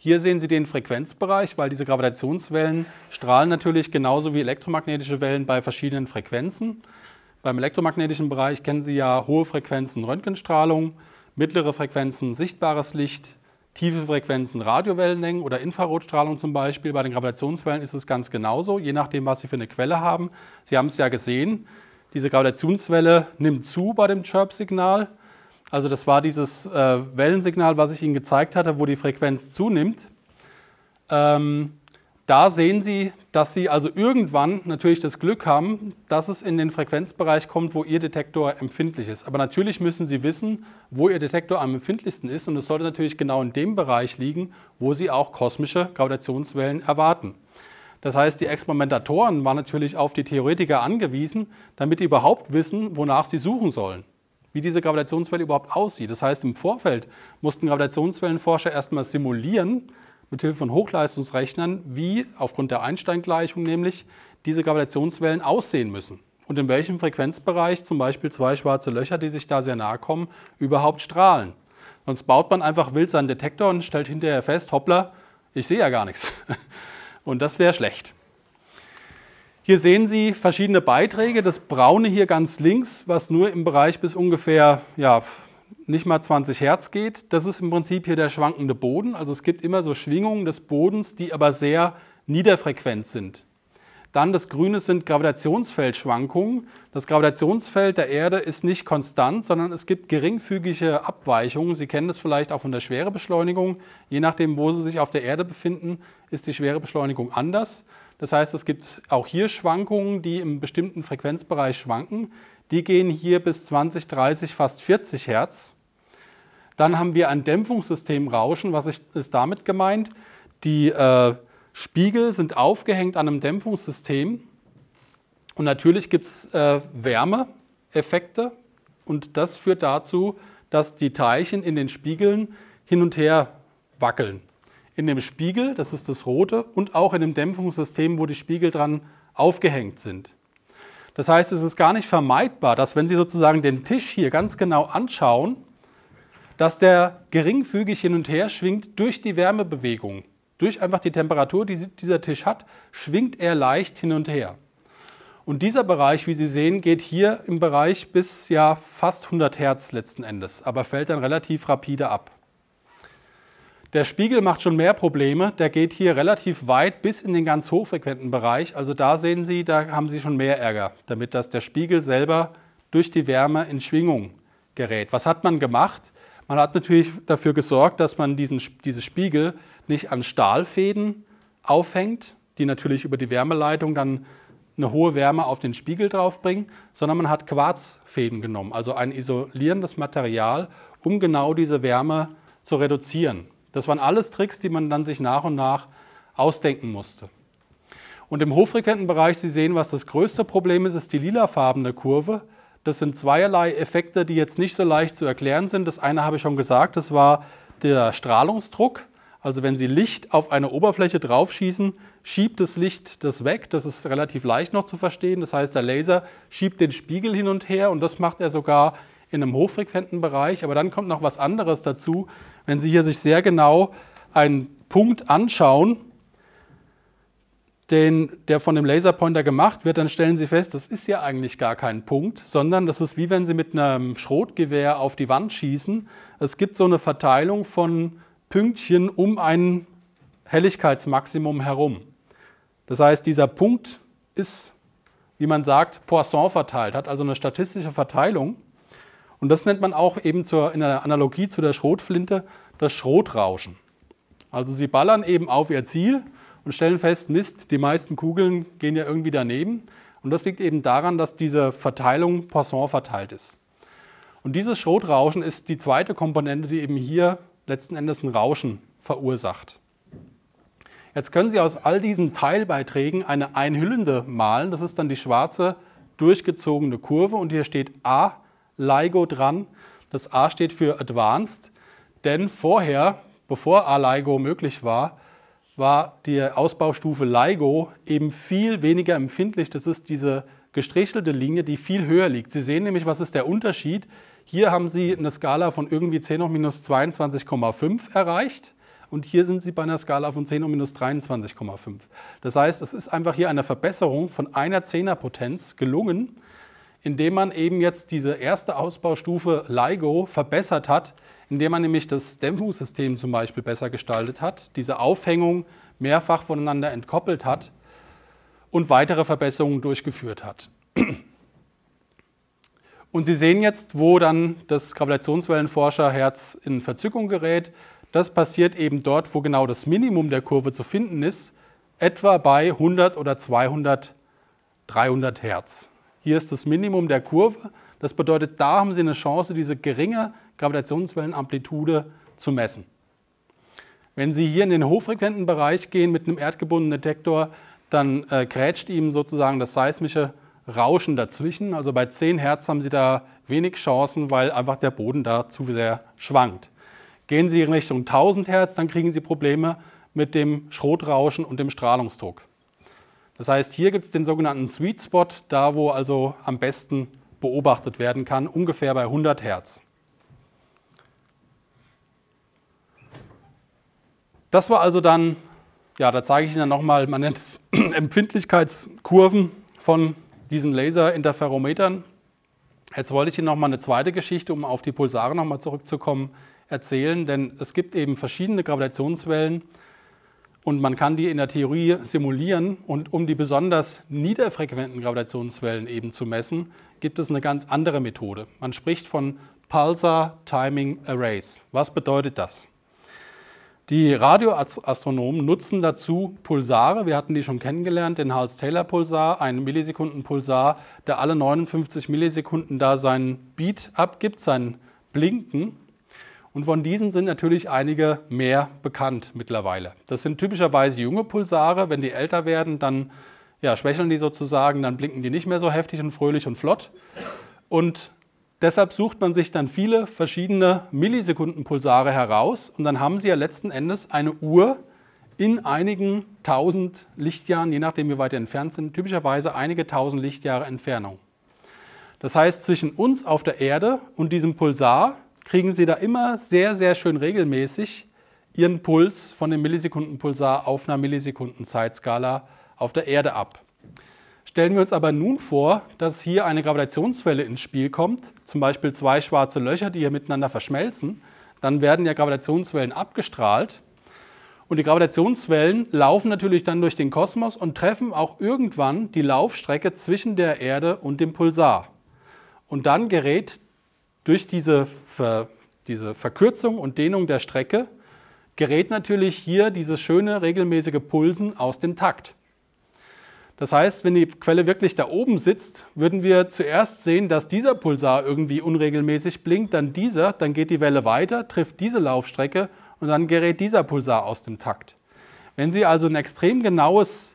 Hier sehen Sie den Frequenzbereich, weil diese Gravitationswellen strahlen natürlich genauso wie elektromagnetische Wellen bei verschiedenen Frequenzen. Beim elektromagnetischen Bereich kennen Sie ja hohe Frequenzen Röntgenstrahlung, mittlere Frequenzen sichtbares Licht, tiefe Frequenzen Radiowellenlängen oder Infrarotstrahlung zum Beispiel. Bei den Gravitationswellen ist es ganz genauso, je nachdem, was Sie für eine Quelle haben. Sie haben es ja gesehen, diese Gravitationswelle nimmt zu bei dem Chirp-Signal. Also das war dieses äh, Wellensignal, was ich Ihnen gezeigt hatte, wo die Frequenz zunimmt. Ähm, da sehen Sie, dass Sie also irgendwann natürlich das Glück haben, dass es in den Frequenzbereich kommt, wo Ihr Detektor empfindlich ist. Aber natürlich müssen Sie wissen, wo Ihr Detektor am empfindlichsten ist und es sollte natürlich genau in dem Bereich liegen, wo Sie auch kosmische Gravitationswellen erwarten. Das heißt, die Experimentatoren waren natürlich auf die Theoretiker angewiesen, damit die überhaupt wissen, wonach sie suchen sollen wie diese Gravitationswelle überhaupt aussieht. Das heißt, im Vorfeld mussten Gravitationswellenforscher erstmal simulieren, mit Hilfe von Hochleistungsrechnern, wie aufgrund der Einstein-Gleichung nämlich diese Gravitationswellen aussehen müssen und in welchem Frequenzbereich zum Beispiel zwei schwarze Löcher, die sich da sehr nahe kommen, überhaupt strahlen. Sonst baut man einfach wild seinen Detektor und stellt hinterher fest, hoppla, ich sehe ja gar nichts. Und das wäre schlecht. Hier sehen Sie verschiedene Beiträge. Das braune hier ganz links, was nur im Bereich bis ungefähr ja, nicht mal 20 Hertz geht. Das ist im Prinzip hier der schwankende Boden. Also es gibt immer so Schwingungen des Bodens, die aber sehr niederfrequent sind. Dann das Grüne sind Gravitationsfeldschwankungen. Das Gravitationsfeld der Erde ist nicht konstant, sondern es gibt geringfügige Abweichungen. Sie kennen das vielleicht auch von der Schwerebeschleunigung. Je nachdem, wo Sie sich auf der Erde befinden, ist die Schwerebeschleunigung anders. Das heißt, es gibt auch hier Schwankungen, die im bestimmten Frequenzbereich schwanken. Die gehen hier bis 20, 30, fast 40 Hertz. Dann haben wir ein Dämpfungssystemrauschen. Was ist damit gemeint? Die äh, Spiegel sind aufgehängt an einem Dämpfungssystem. Und natürlich gibt es äh, Wärmeeffekte. Und das führt dazu, dass die Teilchen in den Spiegeln hin und her wackeln in dem Spiegel, das ist das rote, und auch in dem Dämpfungssystem, wo die Spiegel dran aufgehängt sind. Das heißt, es ist gar nicht vermeidbar, dass wenn Sie sozusagen den Tisch hier ganz genau anschauen, dass der geringfügig hin und her schwingt durch die Wärmebewegung. Durch einfach die Temperatur, die dieser Tisch hat, schwingt er leicht hin und her. Und dieser Bereich, wie Sie sehen, geht hier im Bereich bis ja fast 100 Hertz letzten Endes, aber fällt dann relativ rapide ab. Der Spiegel macht schon mehr Probleme. Der geht hier relativ weit bis in den ganz hochfrequenten Bereich. Also da sehen Sie, da haben Sie schon mehr Ärger, damit dass der Spiegel selber durch die Wärme in Schwingung gerät. Was hat man gemacht? Man hat natürlich dafür gesorgt, dass man diesen, diese Spiegel nicht an Stahlfäden aufhängt, die natürlich über die Wärmeleitung dann eine hohe Wärme auf den Spiegel draufbringen, sondern man hat Quarzfäden genommen, also ein isolierendes Material, um genau diese Wärme zu reduzieren. Das waren alles Tricks, die man dann sich nach und nach ausdenken musste. Und im hochfrequenten Bereich, Sie sehen, was das größte Problem ist, ist die lilafarbene Kurve. Das sind zweierlei Effekte, die jetzt nicht so leicht zu erklären sind. Das eine habe ich schon gesagt, das war der Strahlungsdruck. Also wenn Sie Licht auf eine Oberfläche draufschießen, schiebt das Licht das weg. Das ist relativ leicht noch zu verstehen. Das heißt, der Laser schiebt den Spiegel hin und her und das macht er sogar in einem hochfrequenten Bereich. Aber dann kommt noch was anderes dazu, wenn Sie hier sich sehr genau einen Punkt anschauen, den, der von dem Laserpointer gemacht wird, dann stellen Sie fest, das ist ja eigentlich gar kein Punkt, sondern das ist wie wenn Sie mit einem Schrotgewehr auf die Wand schießen. Es gibt so eine Verteilung von Pünktchen um ein Helligkeitsmaximum herum. Das heißt, dieser Punkt ist, wie man sagt, Poisson verteilt, hat also eine statistische Verteilung. Und das nennt man auch eben zur, in der Analogie zu der Schrotflinte das Schrotrauschen. Also sie ballern eben auf ihr Ziel und stellen fest, Mist, die meisten Kugeln gehen ja irgendwie daneben. Und das liegt eben daran, dass diese Verteilung Poisson verteilt ist. Und dieses Schrotrauschen ist die zweite Komponente, die eben hier letzten Endes ein Rauschen verursacht. Jetzt können Sie aus all diesen Teilbeiträgen eine einhüllende malen. Das ist dann die schwarze durchgezogene Kurve und hier steht A LIGO dran. Das A steht für Advanced, denn vorher, bevor A-LIGO möglich war, war die Ausbaustufe LIGO eben viel weniger empfindlich. Das ist diese gestrichelte Linie, die viel höher liegt. Sie sehen nämlich, was ist der Unterschied. Hier haben Sie eine Skala von irgendwie 10 hoch minus 22,5 erreicht und hier sind Sie bei einer Skala von 10 hoch minus 23,5. Das heißt, es ist einfach hier eine Verbesserung von einer Zehnerpotenz gelungen indem man eben jetzt diese erste Ausbaustufe LIGO verbessert hat, indem man nämlich das Dämpfungssystem zum Beispiel besser gestaltet hat, diese Aufhängung mehrfach voneinander entkoppelt hat und weitere Verbesserungen durchgeführt hat. Und Sie sehen jetzt, wo dann das Gravitationswellenforscherherz in Verzückung gerät. Das passiert eben dort, wo genau das Minimum der Kurve zu finden ist, etwa bei 100 oder 200, 300 Hertz hier ist das Minimum der Kurve. Das bedeutet, da haben Sie eine Chance, diese geringe Gravitationswellenamplitude zu messen. Wenn Sie hier in den hochfrequenten Bereich gehen mit einem erdgebundenen Detektor, dann äh, grätscht Ihnen sozusagen das seismische Rauschen dazwischen. Also bei 10 Hertz haben Sie da wenig Chancen, weil einfach der Boden da zu sehr schwankt. Gehen Sie in Richtung 1000 Hertz, dann kriegen Sie Probleme mit dem Schrotrauschen und dem Strahlungsdruck. Das heißt, hier gibt es den sogenannten Sweet Spot, da wo also am besten beobachtet werden kann, ungefähr bei 100 Hertz. Das war also dann, ja, da zeige ich Ihnen dann nochmal, man nennt es Empfindlichkeitskurven von diesen Laserinterferometern. Jetzt wollte ich Ihnen nochmal eine zweite Geschichte, um auf die Pulsare nochmal zurückzukommen, erzählen, denn es gibt eben verschiedene Gravitationswellen, und man kann die in der Theorie simulieren. Und um die besonders niederfrequenten Gravitationswellen eben zu messen, gibt es eine ganz andere Methode. Man spricht von Pulsar Timing Arrays. Was bedeutet das? Die Radioastronomen nutzen dazu Pulsare, wir hatten die schon kennengelernt, den Hals-Taylor-Pulsar, einen Millisekunden-Pulsar, der alle 59 Millisekunden da seinen Beat abgibt, sein Blinken. Und von diesen sind natürlich einige mehr bekannt mittlerweile. Das sind typischerweise junge Pulsare. Wenn die älter werden, dann ja, schwächeln die sozusagen, dann blinken die nicht mehr so heftig und fröhlich und flott. Und deshalb sucht man sich dann viele verschiedene Millisekundenpulsare heraus und dann haben sie ja letzten Endes eine Uhr in einigen tausend Lichtjahren, je nachdem wie weit wir entfernt sind, typischerweise einige tausend Lichtjahre Entfernung. Das heißt, zwischen uns auf der Erde und diesem Pulsar kriegen Sie da immer sehr, sehr schön regelmäßig Ihren Puls von dem Millisekundenpulsar auf einer Millisekunden-Zeitskala auf der Erde ab. Stellen wir uns aber nun vor, dass hier eine Gravitationswelle ins Spiel kommt, zum Beispiel zwei schwarze Löcher, die hier miteinander verschmelzen, dann werden ja Gravitationswellen abgestrahlt. Und die Gravitationswellen laufen natürlich dann durch den Kosmos und treffen auch irgendwann die Laufstrecke zwischen der Erde und dem Pulsar. Und dann gerät durch diese, Ver, diese Verkürzung und Dehnung der Strecke gerät natürlich hier dieses schöne regelmäßige Pulsen aus dem Takt. Das heißt, wenn die Quelle wirklich da oben sitzt, würden wir zuerst sehen, dass dieser Pulsar irgendwie unregelmäßig blinkt, dann dieser, dann geht die Welle weiter, trifft diese Laufstrecke und dann gerät dieser Pulsar aus dem Takt. Wenn Sie also ein extrem genaues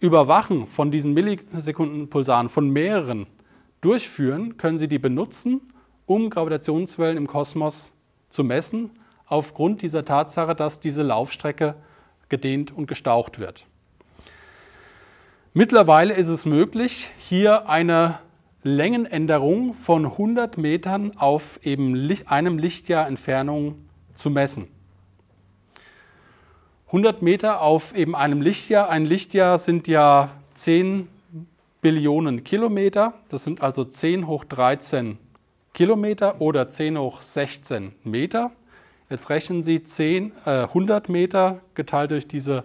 Überwachen von diesen Millisekundenpulsaren, von mehreren, durchführen, können Sie die benutzen, um Gravitationswellen im Kosmos zu messen, aufgrund dieser Tatsache, dass diese Laufstrecke gedehnt und gestaucht wird. Mittlerweile ist es möglich, hier eine Längenänderung von 100 Metern auf eben einem Lichtjahr Entfernung zu messen. 100 Meter auf eben einem Lichtjahr. Ein Lichtjahr sind ja 10 Billionen Kilometer. Das sind also 10 hoch 13 Kilometer oder 10 hoch 16 Meter. Jetzt rechnen Sie 10, äh, 100 Meter geteilt durch, diese,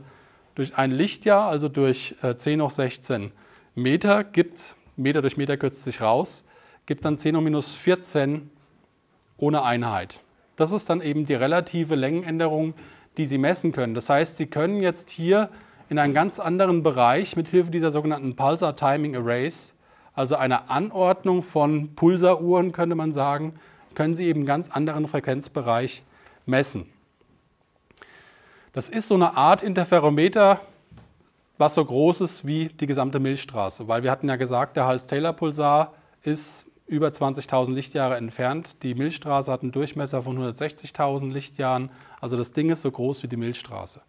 durch ein Lichtjahr, also durch äh, 10 hoch 16 Meter, gibt, Meter durch Meter kürzt sich raus, gibt dann 10 hoch minus 14 ohne Einheit. Das ist dann eben die relative Längenänderung, die Sie messen können. Das heißt, Sie können jetzt hier in einen ganz anderen Bereich mit Hilfe dieser sogenannten Pulsar Timing Arrays also einer Anordnung von Pulsaruhren, könnte man sagen, können Sie eben einen ganz anderen Frequenzbereich messen. Das ist so eine Art Interferometer, was so groß ist wie die gesamte Milchstraße, weil wir hatten ja gesagt, der Hals-Taylor-Pulsar ist über 20.000 Lichtjahre entfernt. Die Milchstraße hat einen Durchmesser von 160.000 Lichtjahren, also das Ding ist so groß wie die Milchstraße.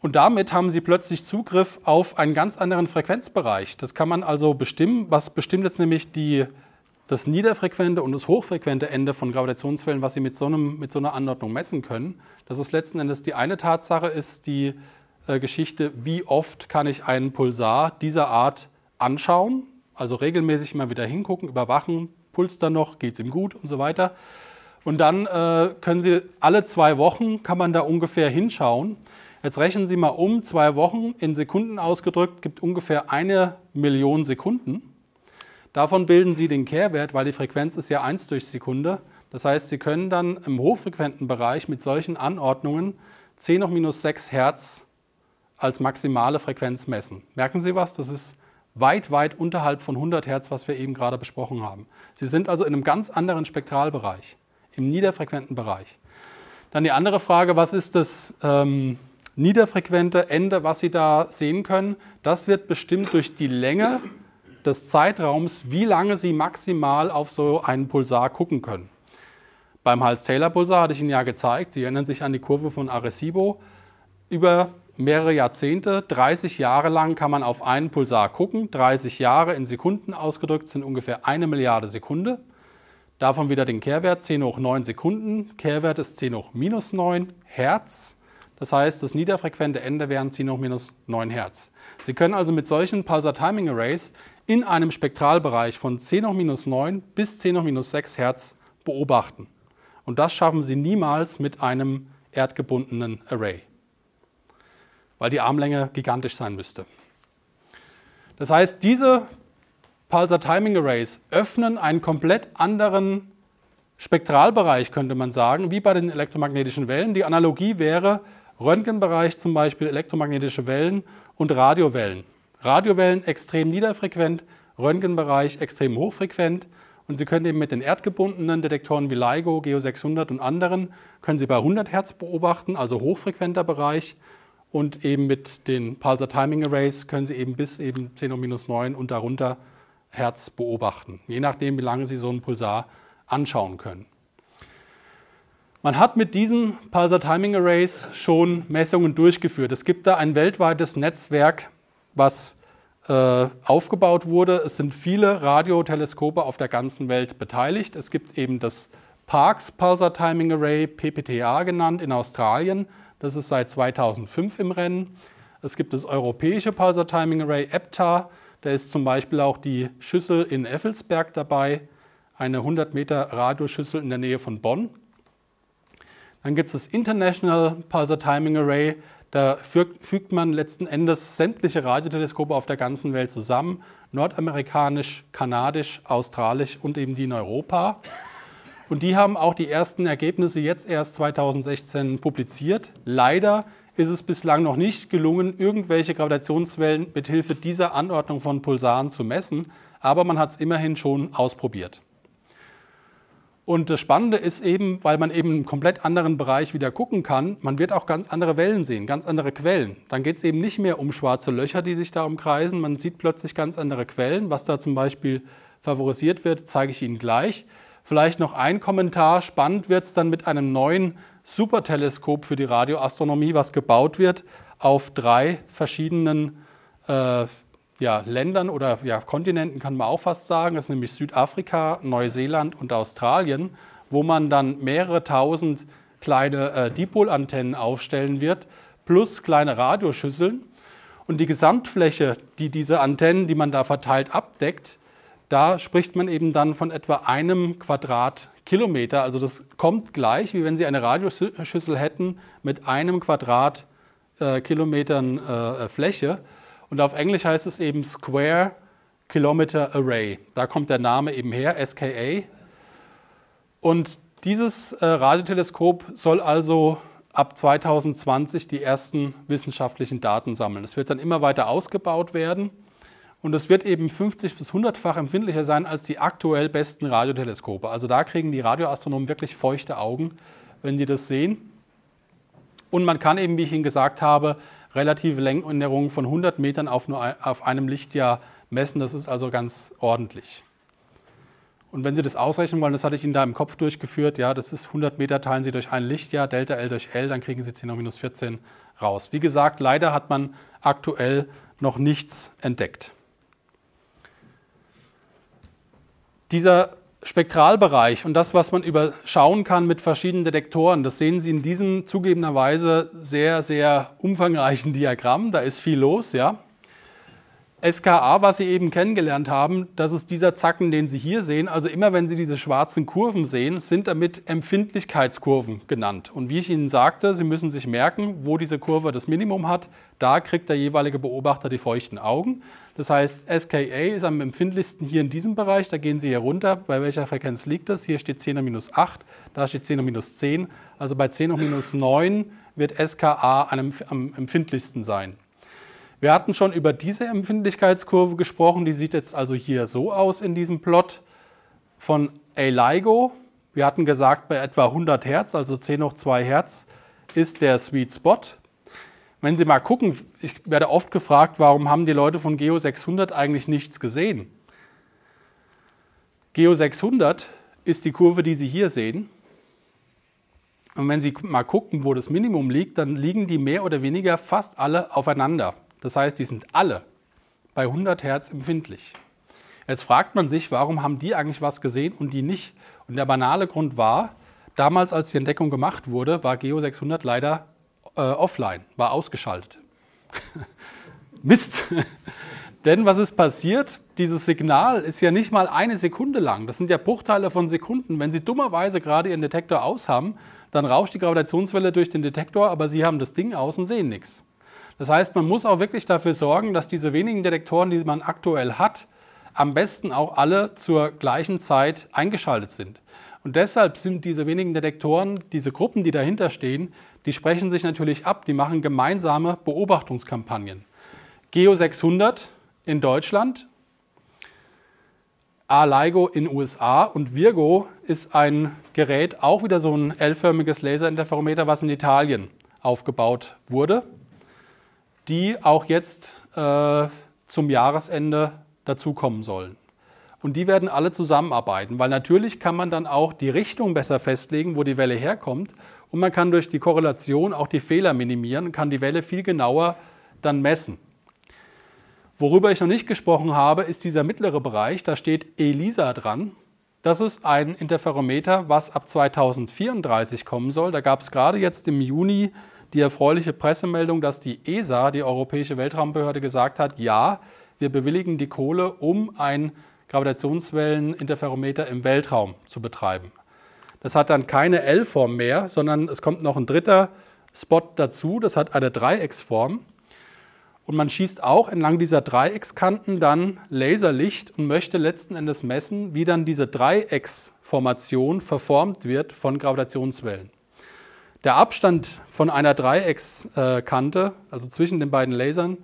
Und damit haben Sie plötzlich Zugriff auf einen ganz anderen Frequenzbereich. Das kann man also bestimmen. Was bestimmt jetzt nämlich die, das niederfrequente und das hochfrequente Ende von Gravitationswellen, was Sie mit so, einem, mit so einer Anordnung messen können? Das ist letzten Endes die eine Tatsache, ist die äh, Geschichte, wie oft kann ich einen Pulsar dieser Art anschauen, also regelmäßig mal wieder hingucken, überwachen, pulst er noch, geht es ihm gut und so weiter. Und dann äh, können Sie alle zwei Wochen, kann man da ungefähr hinschauen. Jetzt rechnen Sie mal um, zwei Wochen in Sekunden ausgedrückt gibt ungefähr eine Million Sekunden. Davon bilden Sie den Kehrwert, weil die Frequenz ist ja 1 durch Sekunde. Das heißt, Sie können dann im hochfrequenten Bereich mit solchen Anordnungen 10 hoch minus 6 Hertz als maximale Frequenz messen. Merken Sie was? Das ist weit, weit unterhalb von 100 Hertz, was wir eben gerade besprochen haben. Sie sind also in einem ganz anderen Spektralbereich, im niederfrequenten Bereich. Dann die andere Frage, was ist das ähm, niederfrequente Ende, was Sie da sehen können, das wird bestimmt durch die Länge des Zeitraums, wie lange Sie maximal auf so einen Pulsar gucken können. Beim Hals-Taylor-Pulsar hatte ich Ihnen ja gezeigt, Sie erinnern sich an die Kurve von Arecibo. Über mehrere Jahrzehnte, 30 Jahre lang kann man auf einen Pulsar gucken. 30 Jahre in Sekunden ausgedrückt sind ungefähr eine Milliarde Sekunde. Davon wieder den Kehrwert 10 hoch 9 Sekunden. Kehrwert ist 10 hoch minus 9 Hertz. Das heißt, das niederfrequente Ende wären 10 hoch minus 9 Hertz. Sie können also mit solchen Pulsar Timing Arrays in einem Spektralbereich von 10 hoch minus 9 bis 10 hoch minus 6 Hertz beobachten. Und das schaffen Sie niemals mit einem erdgebundenen Array, weil die Armlänge gigantisch sein müsste. Das heißt, diese Pulsar Timing Arrays öffnen einen komplett anderen Spektralbereich, könnte man sagen, wie bei den elektromagnetischen Wellen. Die Analogie wäre, Röntgenbereich zum Beispiel elektromagnetische Wellen und Radiowellen. Radiowellen extrem niederfrequent, Röntgenbereich extrem hochfrequent. Und Sie können eben mit den erdgebundenen Detektoren wie LIGO, Geo600 und anderen, können Sie bei 100 Hertz beobachten, also hochfrequenter Bereich. Und eben mit den Pulsar Timing Arrays können Sie eben bis eben 10 hoch minus 9 und darunter Hertz beobachten. Je nachdem, wie lange Sie so einen Pulsar anschauen können. Man hat mit diesen Pulsar Timing Arrays schon Messungen durchgeführt. Es gibt da ein weltweites Netzwerk, was äh, aufgebaut wurde. Es sind viele Radioteleskope auf der ganzen Welt beteiligt. Es gibt eben das Parks Pulsar Timing Array, PPTA genannt, in Australien. Das ist seit 2005 im Rennen. Es gibt das europäische Pulsar Timing Array, EPTA. Da ist zum Beispiel auch die Schüssel in Effelsberg dabei, eine 100 Meter Radioschüssel in der Nähe von Bonn. Dann gibt es das International Pulsar Timing Array. Da fügt man letzten Endes sämtliche Radioteleskope auf der ganzen Welt zusammen. Nordamerikanisch, kanadisch, australisch und eben die in Europa. Und die haben auch die ersten Ergebnisse jetzt erst 2016 publiziert. Leider ist es bislang noch nicht gelungen, irgendwelche Gravitationswellen mithilfe dieser Anordnung von Pulsaren zu messen, aber man hat es immerhin schon ausprobiert. Und das Spannende ist eben, weil man eben einen komplett anderen Bereich wieder gucken kann, man wird auch ganz andere Wellen sehen, ganz andere Quellen. Dann geht es eben nicht mehr um schwarze Löcher, die sich da umkreisen. Man sieht plötzlich ganz andere Quellen. Was da zum Beispiel favorisiert wird, zeige ich Ihnen gleich. Vielleicht noch ein Kommentar. Spannend wird es dann mit einem neuen Superteleskop für die Radioastronomie, was gebaut wird auf drei verschiedenen äh, ja, Ländern oder ja, Kontinenten kann man auch fast sagen, das ist nämlich Südafrika, Neuseeland und Australien, wo man dann mehrere tausend kleine äh, dipol aufstellen wird, plus kleine Radioschüsseln. Und die Gesamtfläche, die diese Antennen, die man da verteilt, abdeckt, da spricht man eben dann von etwa einem Quadratkilometer. Also das kommt gleich, wie wenn Sie eine Radioschüssel hätten mit einem Quadratkilometern äh, äh, Fläche. Und auf Englisch heißt es eben Square Kilometer Array. Da kommt der Name eben her, SKA. Und dieses äh, Radioteleskop soll also ab 2020 die ersten wissenschaftlichen Daten sammeln. Es wird dann immer weiter ausgebaut werden und es wird eben 50 bis 100-fach empfindlicher sein als die aktuell besten Radioteleskope. Also da kriegen die Radioastronomen wirklich feuchte Augen, wenn die das sehen. Und man kann eben, wie ich Ihnen gesagt habe, relative Längenänderungen von 100 Metern auf, nur, auf einem Lichtjahr messen. Das ist also ganz ordentlich. Und wenn Sie das ausrechnen wollen, das hatte ich Ihnen da im Kopf durchgeführt, ja, das ist 100 Meter teilen Sie durch ein Lichtjahr, Delta L durch L, dann kriegen Sie 10 hoch minus 14 raus. Wie gesagt, leider hat man aktuell noch nichts entdeckt. Dieser Spektralbereich und das, was man überschauen kann mit verschiedenen Detektoren, das sehen Sie in diesem zugegebenerweise sehr, sehr umfangreichen Diagramm. Da ist viel los, ja. SKA, was Sie eben kennengelernt haben, das ist dieser Zacken, den Sie hier sehen. Also immer wenn Sie diese schwarzen Kurven sehen, sind damit Empfindlichkeitskurven genannt. Und wie ich Ihnen sagte, Sie müssen sich merken, wo diese Kurve das Minimum hat, da kriegt der jeweilige Beobachter die feuchten Augen. Das heißt, SKA ist am empfindlichsten hier in diesem Bereich. Da gehen Sie hier runter. Bei welcher Frequenz liegt das? Hier steht 10 hoch minus 8, da steht 10 hoch minus 10. Also bei 10 hoch minus 9 wird SKA am empfindlichsten sein. Wir hatten schon über diese Empfindlichkeitskurve gesprochen. Die sieht jetzt also hier so aus in diesem Plot von A-LIGO. Wir hatten gesagt, bei etwa 100 Hertz, also 10 hoch 2 Hertz, ist der Sweet Spot wenn Sie mal gucken, ich werde oft gefragt, warum haben die Leute von Geo 600 eigentlich nichts gesehen? Geo 600 ist die Kurve, die Sie hier sehen. Und wenn Sie mal gucken, wo das Minimum liegt, dann liegen die mehr oder weniger fast alle aufeinander. Das heißt, die sind alle bei 100 Hertz empfindlich. Jetzt fragt man sich, warum haben die eigentlich was gesehen und die nicht? Und der banale Grund war, damals als die Entdeckung gemacht wurde, war Geo 600 leider äh, offline, war ausgeschaltet. Mist! Denn was ist passiert? Dieses Signal ist ja nicht mal eine Sekunde lang. Das sind ja Bruchteile von Sekunden. Wenn Sie dummerweise gerade Ihren Detektor aus haben, dann rauscht die Gravitationswelle durch den Detektor, aber Sie haben das Ding aus und sehen nichts. Das heißt, man muss auch wirklich dafür sorgen, dass diese wenigen Detektoren, die man aktuell hat, am besten auch alle zur gleichen Zeit eingeschaltet sind. Und deshalb sind diese wenigen Detektoren, diese Gruppen, die dahinter stehen, die sprechen sich natürlich ab, die machen gemeinsame Beobachtungskampagnen. Geo 600 in Deutschland, Aligo in USA und Virgo ist ein Gerät, auch wieder so ein L-förmiges Laserinterferometer, was in Italien aufgebaut wurde, die auch jetzt äh, zum Jahresende dazukommen sollen und die werden alle zusammenarbeiten, weil natürlich kann man dann auch die Richtung besser festlegen, wo die Welle herkommt und man kann durch die Korrelation auch die Fehler minimieren und kann die Welle viel genauer dann messen. Worüber ich noch nicht gesprochen habe, ist dieser mittlere Bereich, da steht ELISA dran. Das ist ein Interferometer, was ab 2034 kommen soll. Da gab es gerade jetzt im Juni die erfreuliche Pressemeldung, dass die ESA, die Europäische Weltraumbehörde, gesagt hat, ja, wir bewilligen die Kohle, um ein Gravitationswelleninterferometer im Weltraum zu betreiben. Das hat dann keine L-Form mehr, sondern es kommt noch ein dritter Spot dazu. Das hat eine Dreiecksform. Und man schießt auch entlang dieser Dreieckskanten dann Laserlicht und möchte letzten Endes messen, wie dann diese Dreiecksformation verformt wird von Gravitationswellen. Der Abstand von einer Dreieckskante, also zwischen den beiden Lasern,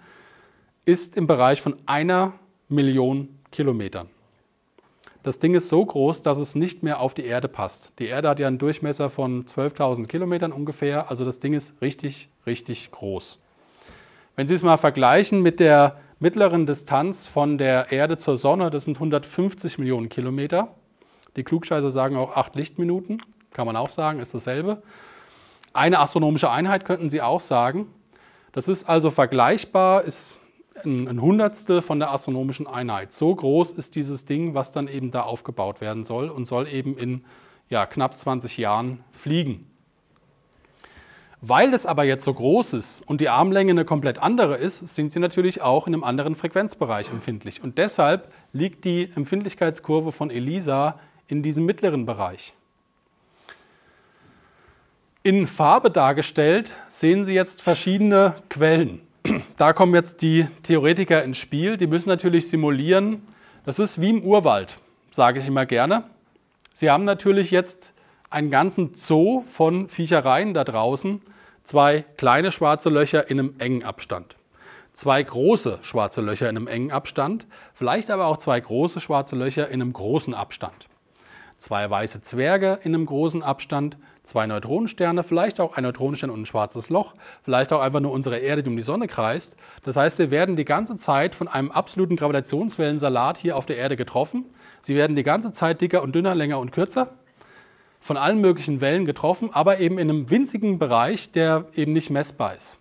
ist im Bereich von einer Million Kilometern. Das Ding ist so groß, dass es nicht mehr auf die Erde passt. Die Erde hat ja einen Durchmesser von 12.000 Kilometern ungefähr, also das Ding ist richtig, richtig groß. Wenn Sie es mal vergleichen mit der mittleren Distanz von der Erde zur Sonne, das sind 150 Millionen Kilometer. Die Klugscheißer sagen auch 8 Lichtminuten, kann man auch sagen, ist dasselbe. Eine astronomische Einheit könnten Sie auch sagen. Das ist also vergleichbar, ist ein, Hundertstel von der astronomischen Einheit. So groß ist dieses Ding, was dann eben da aufgebaut werden soll und soll eben in ja, knapp 20 Jahren fliegen. Weil es aber jetzt so groß ist und die Armlänge eine komplett andere ist, sind sie natürlich auch in einem anderen Frequenzbereich empfindlich. Und deshalb liegt die Empfindlichkeitskurve von ELISA in diesem mittleren Bereich. In Farbe dargestellt sehen Sie jetzt verschiedene Quellen. da kommen jetzt die Theoretiker ins Spiel. Die müssen natürlich simulieren. Das ist wie im Urwald, sage ich immer gerne. Sie haben natürlich jetzt einen ganzen Zoo von Viechereien da draußen. Zwei kleine schwarze Löcher in einem engen Abstand. Zwei große schwarze Löcher in einem engen Abstand. Vielleicht aber auch zwei große schwarze Löcher in einem großen Abstand. Zwei weiße Zwerge in einem großen Abstand zwei Neutronensterne, vielleicht auch ein Neutronenstern und ein schwarzes Loch, vielleicht auch einfach nur unsere Erde, die um die Sonne kreist. Das heißt, wir werden die ganze Zeit von einem absoluten Gravitationswellensalat hier auf der Erde getroffen. Sie werden die ganze Zeit dicker und dünner, länger und kürzer von allen möglichen Wellen getroffen, aber eben in einem winzigen Bereich, der eben nicht messbar ist.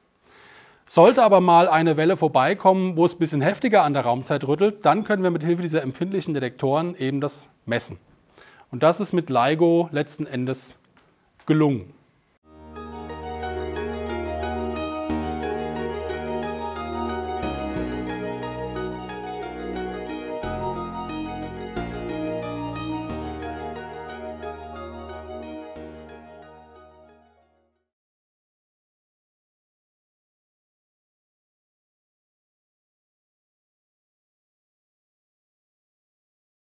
Sollte aber mal eine Welle vorbeikommen, wo es ein bisschen heftiger an der Raumzeit rüttelt, dann können wir mit Hilfe dieser empfindlichen Detektoren eben das messen. Und das ist mit LIGO letzten Endes gelungen.